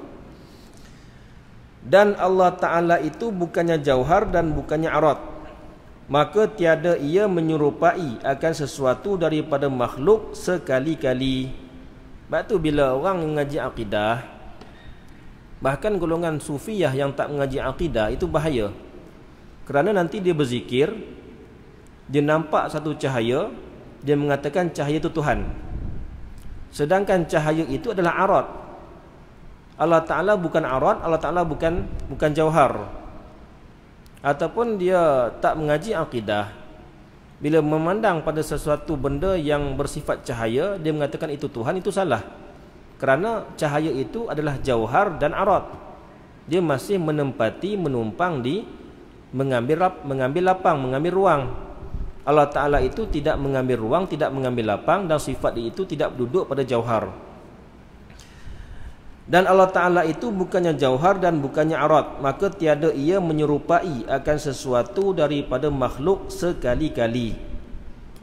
Dan Allah Ta'ala itu bukannya jauhar dan bukannya Arad, Maka tiada ia menyerupai akan sesuatu daripada makhluk sekali-kali. Sebab tu bila orang mengaji akidah, bahkan golongan sufiah yang tak mengaji akidah itu bahaya. Kerana nanti dia berzikir, dia nampak satu cahaya, dia mengatakan cahaya itu Tuhan. Sedangkan cahaya itu adalah arad. Allah Taala bukan arad, Allah Taala bukan bukan jauhar. Ataupun dia tak mengaji akidah. Bila memandang pada sesuatu benda yang bersifat cahaya, dia mengatakan itu Tuhan, itu salah. Kerana cahaya itu adalah jauhar dan arad. Dia masih menempati, menumpang di mengambil mengambil lapang, mengambil ruang Allah Ta'ala itu tidak mengambil ruang, tidak mengambil lapang dan sifat itu tidak duduk pada jauhar. Dan Allah Ta'ala itu bukannya jauhar dan bukannya arat. Maka tiada ia menyerupai akan sesuatu daripada makhluk sekali-kali.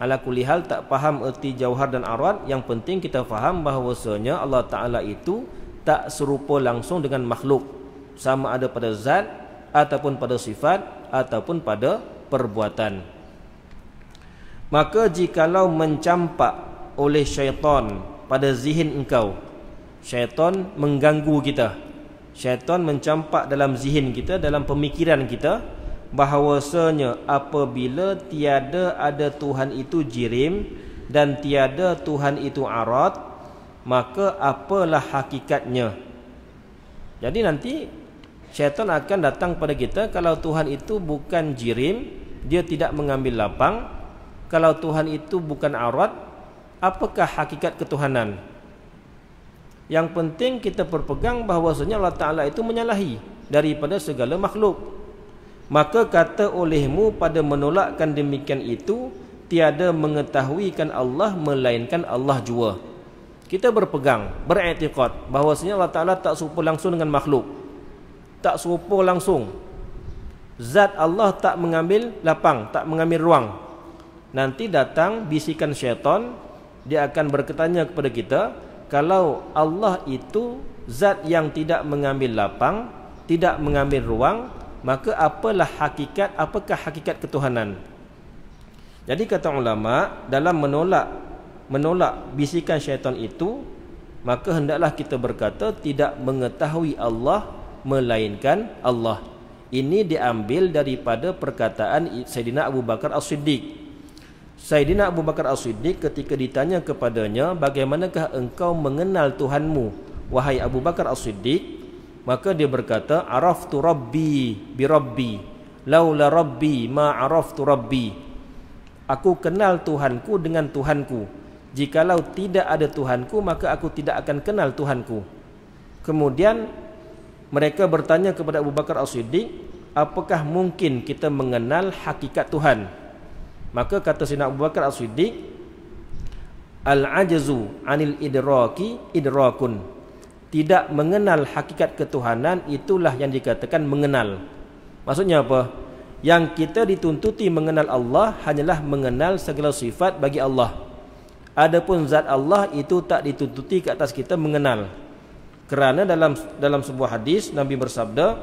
Ala kulihal tak faham erti jauhar dan arat. Yang penting kita faham bahawasanya Allah Ta'ala itu tak serupa langsung dengan makhluk. Sama ada pada zat ataupun pada sifat ataupun pada perbuatan. Maka jikalau mencampak oleh syaitan pada zihin engkau Syaitan mengganggu kita Syaitan mencampak dalam zihin kita Dalam pemikiran kita Bahawasanya apabila tiada ada Tuhan itu jirim Dan tiada Tuhan itu arat Maka apalah hakikatnya Jadi nanti syaitan akan datang pada kita Kalau Tuhan itu bukan jirim Dia tidak mengambil lapang kalau Tuhan itu bukan arad apakah hakikat ketuhanan yang penting kita berpegang bahawasanya Allah Taala itu menyalahi daripada segala makhluk maka kata olehmu pada menolakkan demikian itu tiada mengetahuikan Allah melainkan Allah jua kita berpegang beretikad bahawasanya Allah Taala tak serupa langsung dengan makhluk tak serupa langsung zat Allah tak mengambil lapang tak mengambil ruang Nanti datang bisikan syaitan Dia akan berketanya kepada kita Kalau Allah itu Zat yang tidak mengambil lapang Tidak mengambil ruang Maka apalah hakikat Apakah hakikat ketuhanan Jadi kata ulama Dalam menolak Menolak bisikan syaitan itu Maka hendaklah kita berkata Tidak mengetahui Allah Melainkan Allah Ini diambil daripada perkataan Sayyidina Abu Bakar As-Siddiq Sayyidina Abu Bakar As-Siddiq ketika ditanya kepadanya bagaimanakah engkau mengenal Tuhanmu wahai Abu Bakar As-Siddiq maka dia berkata araftu rabbi bi rabbi laula rabbi ma araftu rabbi aku kenal Tuhanku dengan Tuhanku jikalau tidak ada Tuhanku maka aku tidak akan kenal Tuhanku kemudian mereka bertanya kepada Abu Bakar As-Siddiq apakah mungkin kita mengenal hakikat Tuhan Maka kata Sayyidina Abu Bakar As-Siddiq Al-ajzu anil idraki idrakun Tidak mengenal hakikat ketuhanan Itulah yang dikatakan mengenal Maksudnya apa? Yang kita dituntuti mengenal Allah Hanyalah mengenal segala sifat bagi Allah Adapun zat Allah itu tak dituntuti ke atas kita mengenal Kerana dalam dalam sebuah hadis Nabi bersabda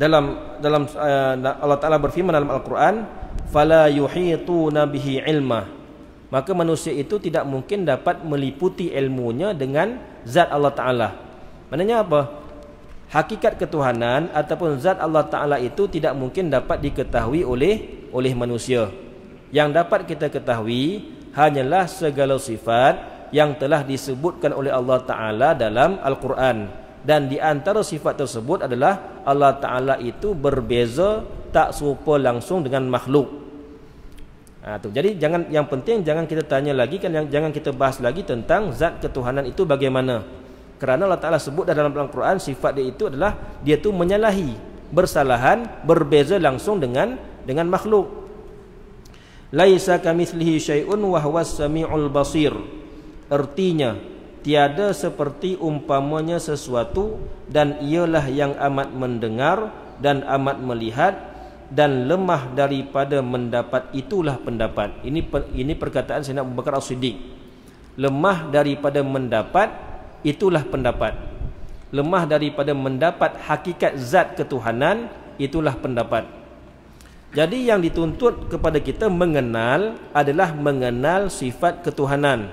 dalam dalam uh, Allah Taala berfirman dalam Al-Quran, "Fala yuhituna bihi ilma." Maka manusia itu tidak mungkin dapat meliputi ilmunya dengan zat Allah Taala. Maknanya apa? Hakikat ketuhanan ataupun zat Allah Taala itu tidak mungkin dapat diketahui oleh oleh manusia. Yang dapat kita ketahui hanyalah segala sifat yang telah disebutkan oleh Allah Taala dalam Al-Quran dan di antara sifat tersebut adalah Allah Taala itu berbeza tak serupa langsung dengan makhluk. Ha, tu. Jadi jangan yang penting jangan kita tanya lagi kan yang jangan kita bahas lagi tentang zat ketuhanan itu bagaimana. Kerana Allah Taala sebut dah dalam Al-Quran sifat dia itu adalah dia tu menyalahi, bersalahan, berbeza langsung dengan dengan makhluk. Laisa kamitslihi syai'un wa huwas samiul basir. Artinya tiada seperti umpamanya sesuatu dan ialah yang amat mendengar dan amat melihat dan lemah daripada mendapat itulah pendapat ini ini perkataan Sayyidina Abu Bakar As-Siddiq lemah daripada mendapat itulah pendapat lemah daripada mendapat hakikat zat ketuhanan itulah pendapat jadi yang dituntut kepada kita mengenal adalah mengenal sifat ketuhanan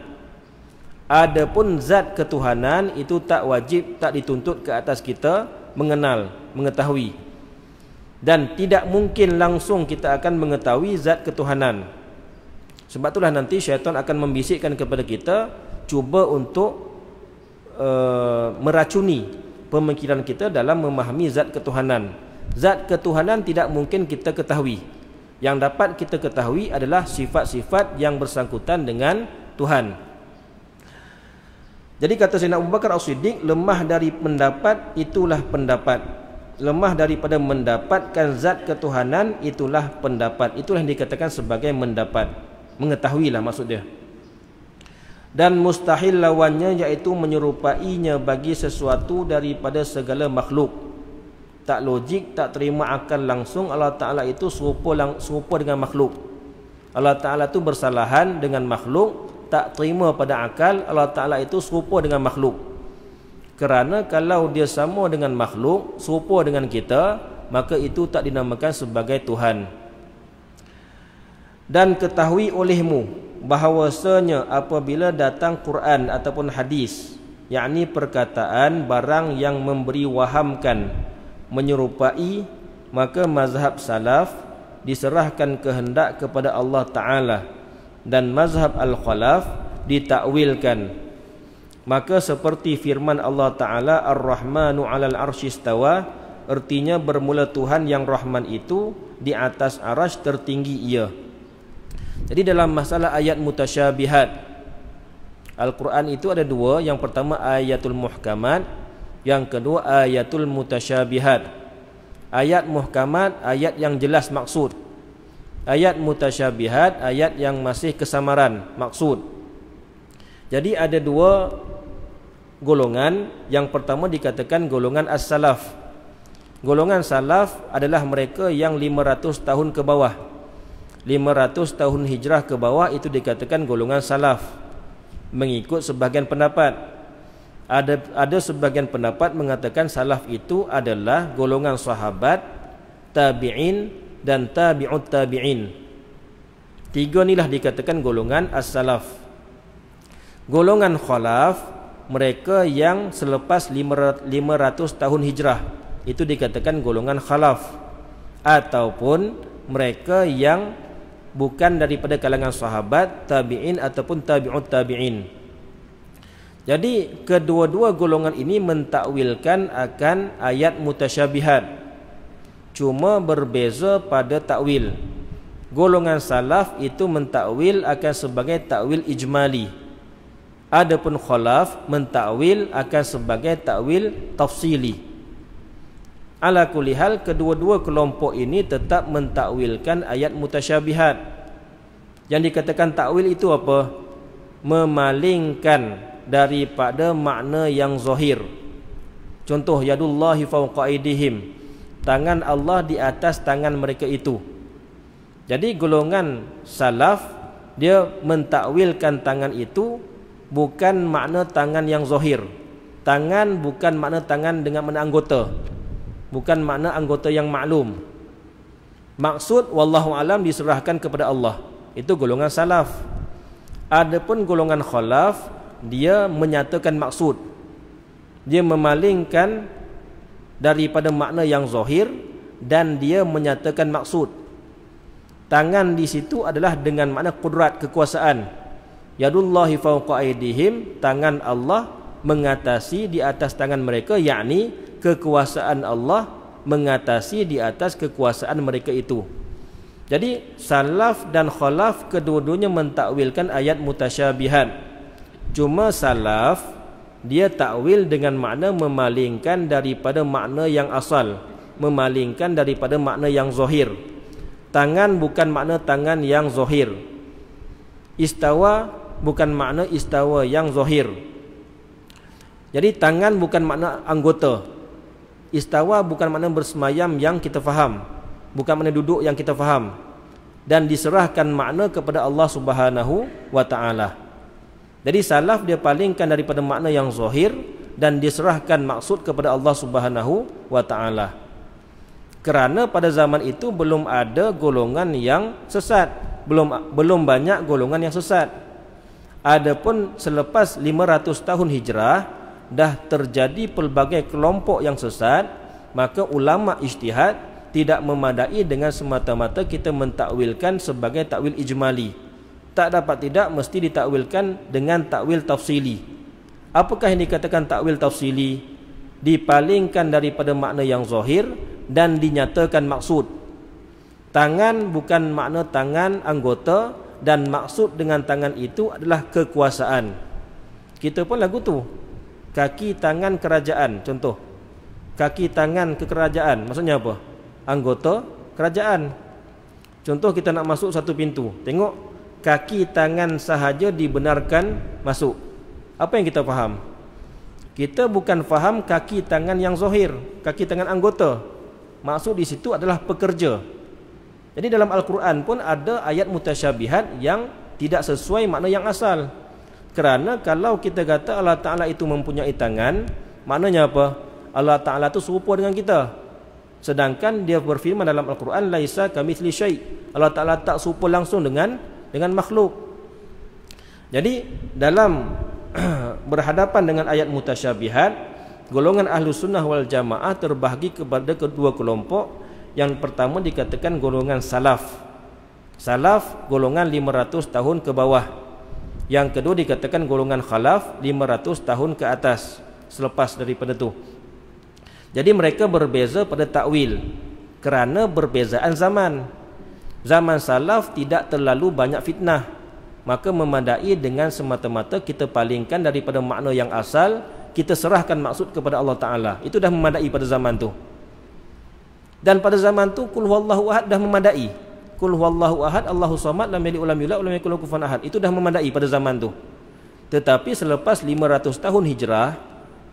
Adapun zat ketuhanan itu tak wajib tak dituntut ke atas kita mengenal, mengetahui. Dan tidak mungkin langsung kita akan mengetahui zat ketuhanan. Sebab itulah nanti syaitan akan membisikkan kepada kita cuba untuk uh, meracuni pemikiran kita dalam memahami zat ketuhanan. Zat ketuhanan tidak mungkin kita ketahui. Yang dapat kita ketahui adalah sifat-sifat yang bersangkutan dengan Tuhan. Jadi kata Sayyidina Abu Bakar As-Siddiq lemah dari pendapat itulah pendapat. Lemah daripada mendapatkan zat ketuhanan itulah pendapat. Itulah yang dikatakan sebagai mendapat. Mengetahuilah maksud dia. Dan mustahil lawannya iaitu menyerupainya bagi sesuatu daripada segala makhluk. Tak logik, tak terima akan langsung Allah Ta'ala itu serupa, serupa dengan makhluk. Allah Ta'ala itu bersalahan dengan makhluk tak terima pada akal Allah Ta'ala itu serupa dengan makhluk kerana kalau dia sama dengan makhluk serupa dengan kita maka itu tak dinamakan sebagai Tuhan dan ketahui olehmu bahawasanya apabila datang Quran ataupun hadis yakni perkataan barang yang memberi wahamkan menyerupai maka mazhab salaf diserahkan kehendak kepada Allah Ta'ala dan mazhab al-khalaf ditakwilkan maka seperti firman Allah taala ar-rahmanu 'alal arsyistawa artinya bermula Tuhan yang rahman itu di atas arasy tertinggi ia jadi dalam masalah ayat mutasyabihat Al-Quran itu ada dua Yang pertama ayatul muhkamat Yang kedua ayatul mutasyabihat Ayat muhkamat Ayat yang jelas maksud ayat mutasyabihat ayat yang masih kesamaran maksud jadi ada dua golongan yang pertama dikatakan golongan as-salaf golongan salaf adalah mereka yang 500 tahun ke bawah 500 tahun hijrah ke bawah itu dikatakan golongan salaf mengikut sebahagian pendapat ada ada sebahagian pendapat mengatakan salaf itu adalah golongan sahabat tabi'in dan tabi'ut tabi'in. Tiga inilah dikatakan golongan as-salaf. Golongan khalaf mereka yang selepas 500 tahun hijrah itu dikatakan golongan khalaf ataupun mereka yang bukan daripada kalangan sahabat tabi'in ataupun tabi'ut tabi'in. Jadi kedua-dua golongan ini mentakwilkan akan ayat mutasyabihat cuma berbeza pada takwil. Golongan salaf itu mentakwil akan sebagai takwil ijmali. Adapun khalaf mentakwil akan sebagai takwil tafsili. Ala kulli hal kedua-dua kelompok ini tetap mentakwilkan ayat mutasyabihat. Yang dikatakan takwil itu apa? Memalingkan daripada makna yang zahir. Contoh yadullahi fawqa aidihim tangan Allah di atas tangan mereka itu. Jadi golongan salaf dia mentakwilkan tangan itu bukan makna tangan yang zahir. Tangan bukan makna tangan dengan mana anggota. Bukan makna anggota yang maklum. Maksud wallahu alam diserahkan kepada Allah. Itu golongan salaf. Adapun golongan khalaf dia menyatakan maksud. Dia memalingkan daripada makna yang zahir dan dia menyatakan maksud tangan di situ adalah dengan makna kudrat kekuasaan yadullahi fawqa aydihim tangan Allah mengatasi di atas tangan mereka yakni kekuasaan Allah mengatasi di atas kekuasaan mereka itu jadi salaf dan khalaf kedua-duanya mentakwilkan ayat mutasyabihat cuma salaf dia takwil dengan makna memalingkan daripada makna yang asal memalingkan daripada makna yang zahir tangan bukan makna tangan yang zahir istawa bukan makna istawa yang zahir jadi tangan bukan makna anggota istawa bukan makna bersemayam yang kita faham bukan makna duduk yang kita faham dan diserahkan makna kepada Allah Subhanahu wa taala jadi salaf dia palingkan daripada makna yang zahir dan diserahkan maksud kepada Allah Subhanahu wa taala. Kerana pada zaman itu belum ada golongan yang sesat, belum belum banyak golongan yang sesat. Adapun selepas 500 tahun hijrah dah terjadi pelbagai kelompok yang sesat, maka ulama ijtihad tidak memadai dengan semata-mata kita mentakwilkan sebagai takwil ijmali tak dapat tidak mesti ditakwilkan dengan takwil tafsili. Apakah yang dikatakan takwil tafsili? Dipalingkan daripada makna yang zahir dan dinyatakan maksud. Tangan bukan makna tangan anggota dan maksud dengan tangan itu adalah kekuasaan. Kita pun lagu tu. Kaki tangan kerajaan contoh. Kaki tangan kekerajaan maksudnya apa? Anggota kerajaan. Contoh kita nak masuk satu pintu. Tengok kaki tangan sahaja dibenarkan masuk. Apa yang kita faham? Kita bukan faham kaki tangan yang zahir, kaki tangan anggota. Maksud di situ adalah pekerja. Jadi dalam Al-Quran pun ada ayat mutasyabihat yang tidak sesuai makna yang asal. Kerana kalau kita kata Allah Ta'ala itu mempunyai tangan, maknanya apa? Allah Ta'ala itu serupa dengan kita. Sedangkan dia berfirman dalam Al-Quran, Laisa kamithli syait. Allah Ta'ala tak serupa langsung dengan dengan makhluk. Jadi dalam berhadapan dengan ayat mutasyabihat, golongan ahlu sunnah wal jamaah terbahagi kepada kedua kelompok. Yang pertama dikatakan golongan salaf. Salaf golongan 500 tahun ke bawah. Yang kedua dikatakan golongan khalaf 500 tahun ke atas selepas daripada itu. Jadi mereka berbeza pada takwil kerana berbezaan zaman. Zaman salaf tidak terlalu banyak fitnah Maka memadai dengan semata-mata kita palingkan daripada makna yang asal Kita serahkan maksud kepada Allah Ta'ala Itu dah memadai pada zaman tu Dan pada zaman tu Kul huwallahu ahad dah memadai Kul huwallahu ahad Allahu samad Lam yali ulam yula Ulam yakul kufan ahad Itu dah memadai pada zaman tu Tetapi selepas 500 tahun hijrah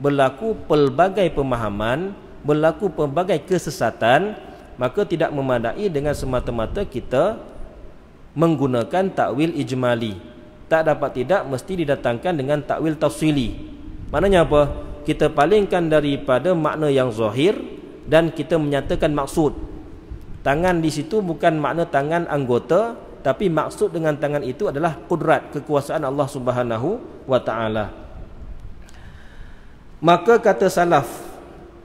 Berlaku pelbagai pemahaman Berlaku pelbagai kesesatan maka tidak memadai dengan semata-mata kita menggunakan takwil ijmali tak dapat tidak mesti didatangkan dengan takwil tafsili maknanya apa kita palingkan daripada makna yang zahir dan kita menyatakan maksud tangan di situ bukan makna tangan anggota tapi maksud dengan tangan itu adalah kudrat kekuasaan Allah Subhanahu wa taala maka kata salaf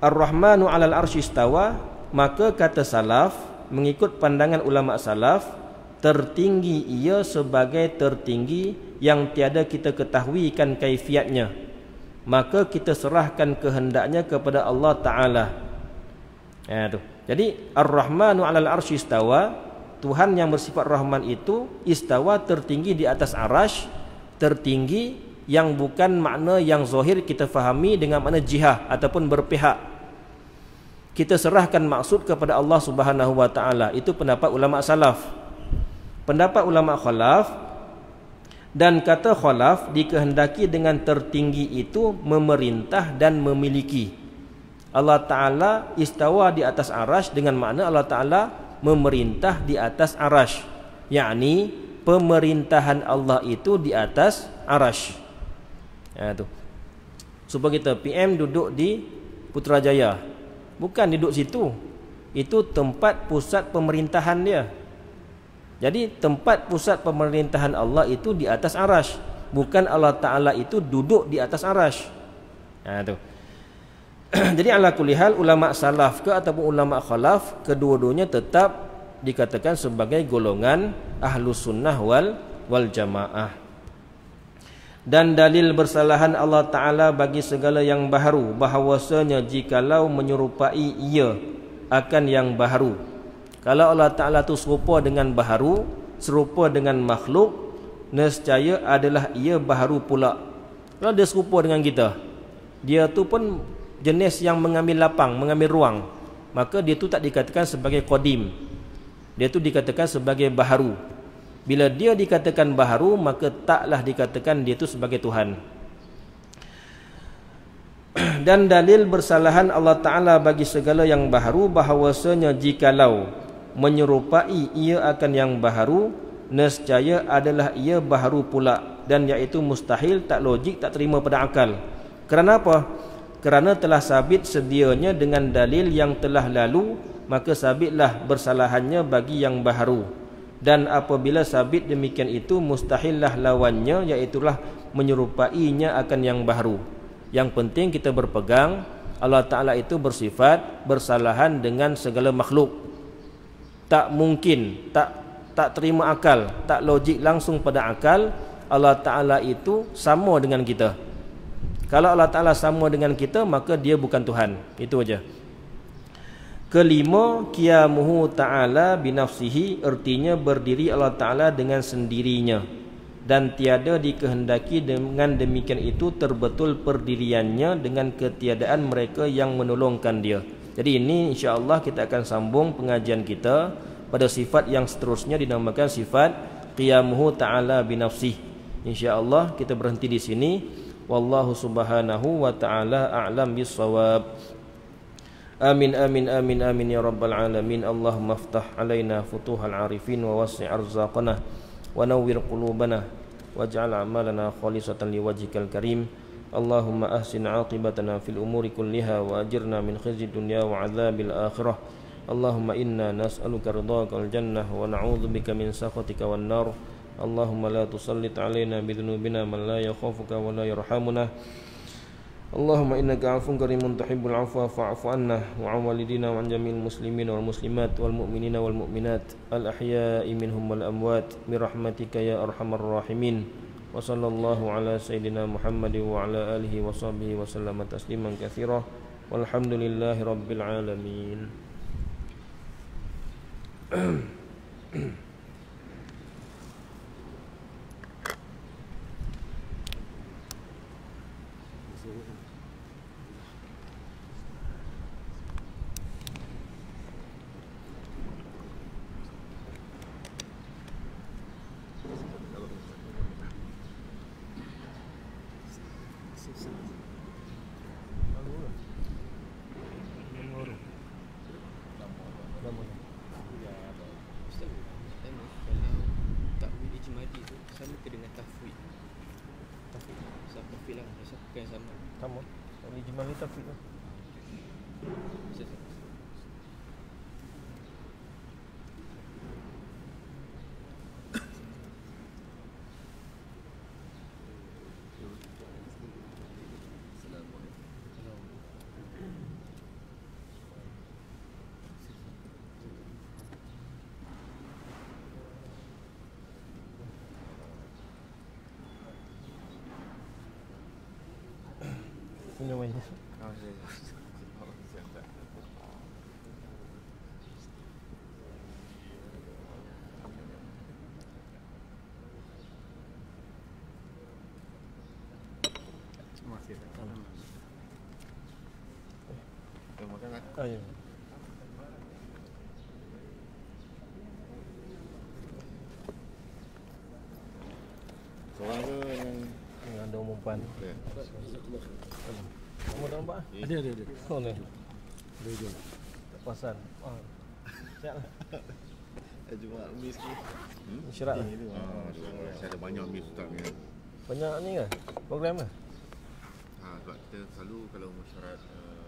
ar-rahmanu 'alal arshistawa Maka kata salaf Mengikut pandangan ulama salaf Tertinggi ia sebagai tertinggi Yang tiada kita ketahui ketahuikan kaifiatnya Maka kita serahkan kehendaknya kepada Allah Ta'ala ya, Jadi Ar-Rahmanu alal arsh istawa Tuhan yang bersifat Rahman itu Istawa tertinggi di atas arash Tertinggi yang bukan makna yang zahir kita fahami dengan makna jihad ataupun berpihak kita serahkan maksud kepada Allah Subhanahu wa taala itu pendapat ulama salaf pendapat ulama khalaf dan kata khalaf dikehendaki dengan tertinggi itu memerintah dan memiliki Allah taala istawa di atas arasy dengan makna Allah taala memerintah di atas arasy yakni pemerintahan Allah itu di atas arasy ya ha, tu supaya kita PM duduk di Putrajaya Bukan duduk situ. Itu tempat pusat pemerintahan dia. Jadi tempat pusat pemerintahan Allah itu di atas arash. Bukan Allah Ta'ala itu duduk di atas arash. Ha, tu. Jadi ala kulihal ulama salaf ke ataupun ulama khalaf kedua-duanya tetap dikatakan sebagai golongan ahlu sunnah wal wal jamaah dan dalil bersalahan Allah Ta'ala bagi segala yang baharu bahawasanya jikalau menyerupai ia akan yang baharu kalau Allah Ta'ala itu serupa dengan baharu serupa dengan makhluk nescaya adalah ia baharu pula kalau dia serupa dengan kita dia tu pun jenis yang mengambil lapang mengambil ruang maka dia tu tak dikatakan sebagai qadim dia tu dikatakan sebagai baharu bila dia dikatakan baharu maka taklah dikatakan dia itu sebagai Tuhan. Dan dalil bersalahan Allah Ta'ala bagi segala yang baharu bahawasanya jikalau menyerupai ia akan yang baharu nescaya adalah ia baharu pula dan iaitu mustahil tak logik tak terima pada akal. Kerana apa? Kerana telah sabit sedianya dengan dalil yang telah lalu maka sabitlah bersalahannya bagi yang baharu dan apabila sabit demikian itu mustahillah lawannya iaitulah menyerupainya akan yang baru yang penting kita berpegang Allah Ta'ala itu bersifat bersalahan dengan segala makhluk tak mungkin tak tak terima akal tak logik langsung pada akal Allah Ta'ala itu sama dengan kita kalau Allah Ta'ala sama dengan kita maka dia bukan Tuhan itu aja. Kelima, qiyamuhu ta'ala binafsihi artinya berdiri Allah ta'ala dengan sendirinya Dan tiada dikehendaki dengan demikian itu Terbetul perdiriannya dengan ketiadaan mereka yang menolongkan dia Jadi ini insya Allah kita akan sambung pengajian kita Pada sifat yang seterusnya dinamakan sifat Qiyamuhu ta'ala binafsih InsyaAllah kita berhenti di sini Wallahu subhanahu wa ta'ala a'lam bisawab آمين آمين آمين آمين يا رب العالمين اللهم افتح علينا فتوح العارفين ووسع أرزاقنا ونور قلوبنا واجعل أعمالنا خالصة لوجهك الكريم اللهم أحسن عاقبتنا في الأمور كلها وأجرنا من خزي الدنيا وعذاب الآخرة اللهم إنا نسألك رضاك الجنة ونعوذ بك من سخطك والنار اللهم لا تسلط علينا بذنوبنا من لا يخافك ولا يرحمنا Allahumma innaka afun karimun tuhibbul afwa fa'fu anna wa walidina wa jamil muslimin wal muslimat wal mu'minina wal mu'minat al ahya'i minhum wal amwat bi rahmatika ya arhamar rahimin wa sallallahu ala sayidina Muhammadin wa ala alihi wa sahbihi wa sallama tasliman katsira walhamdulillahi rabbil alamin Anitta Filho. 死んでもいいです。Seorang ke dengan Dengan dua mumpan Okay so, so, so, so. Nombor tak nampak? Ada, ada, ada. Kau ni? Ada, ada. Tak pasal. Ha. Siap lah. Jumat lebih sikit. Hmm? Syarat lah. Ha, ah, saya ada banyak miss tak ni. Banyak ni ke? Program ke? Ha, kita selalu kalau masyarakat eh,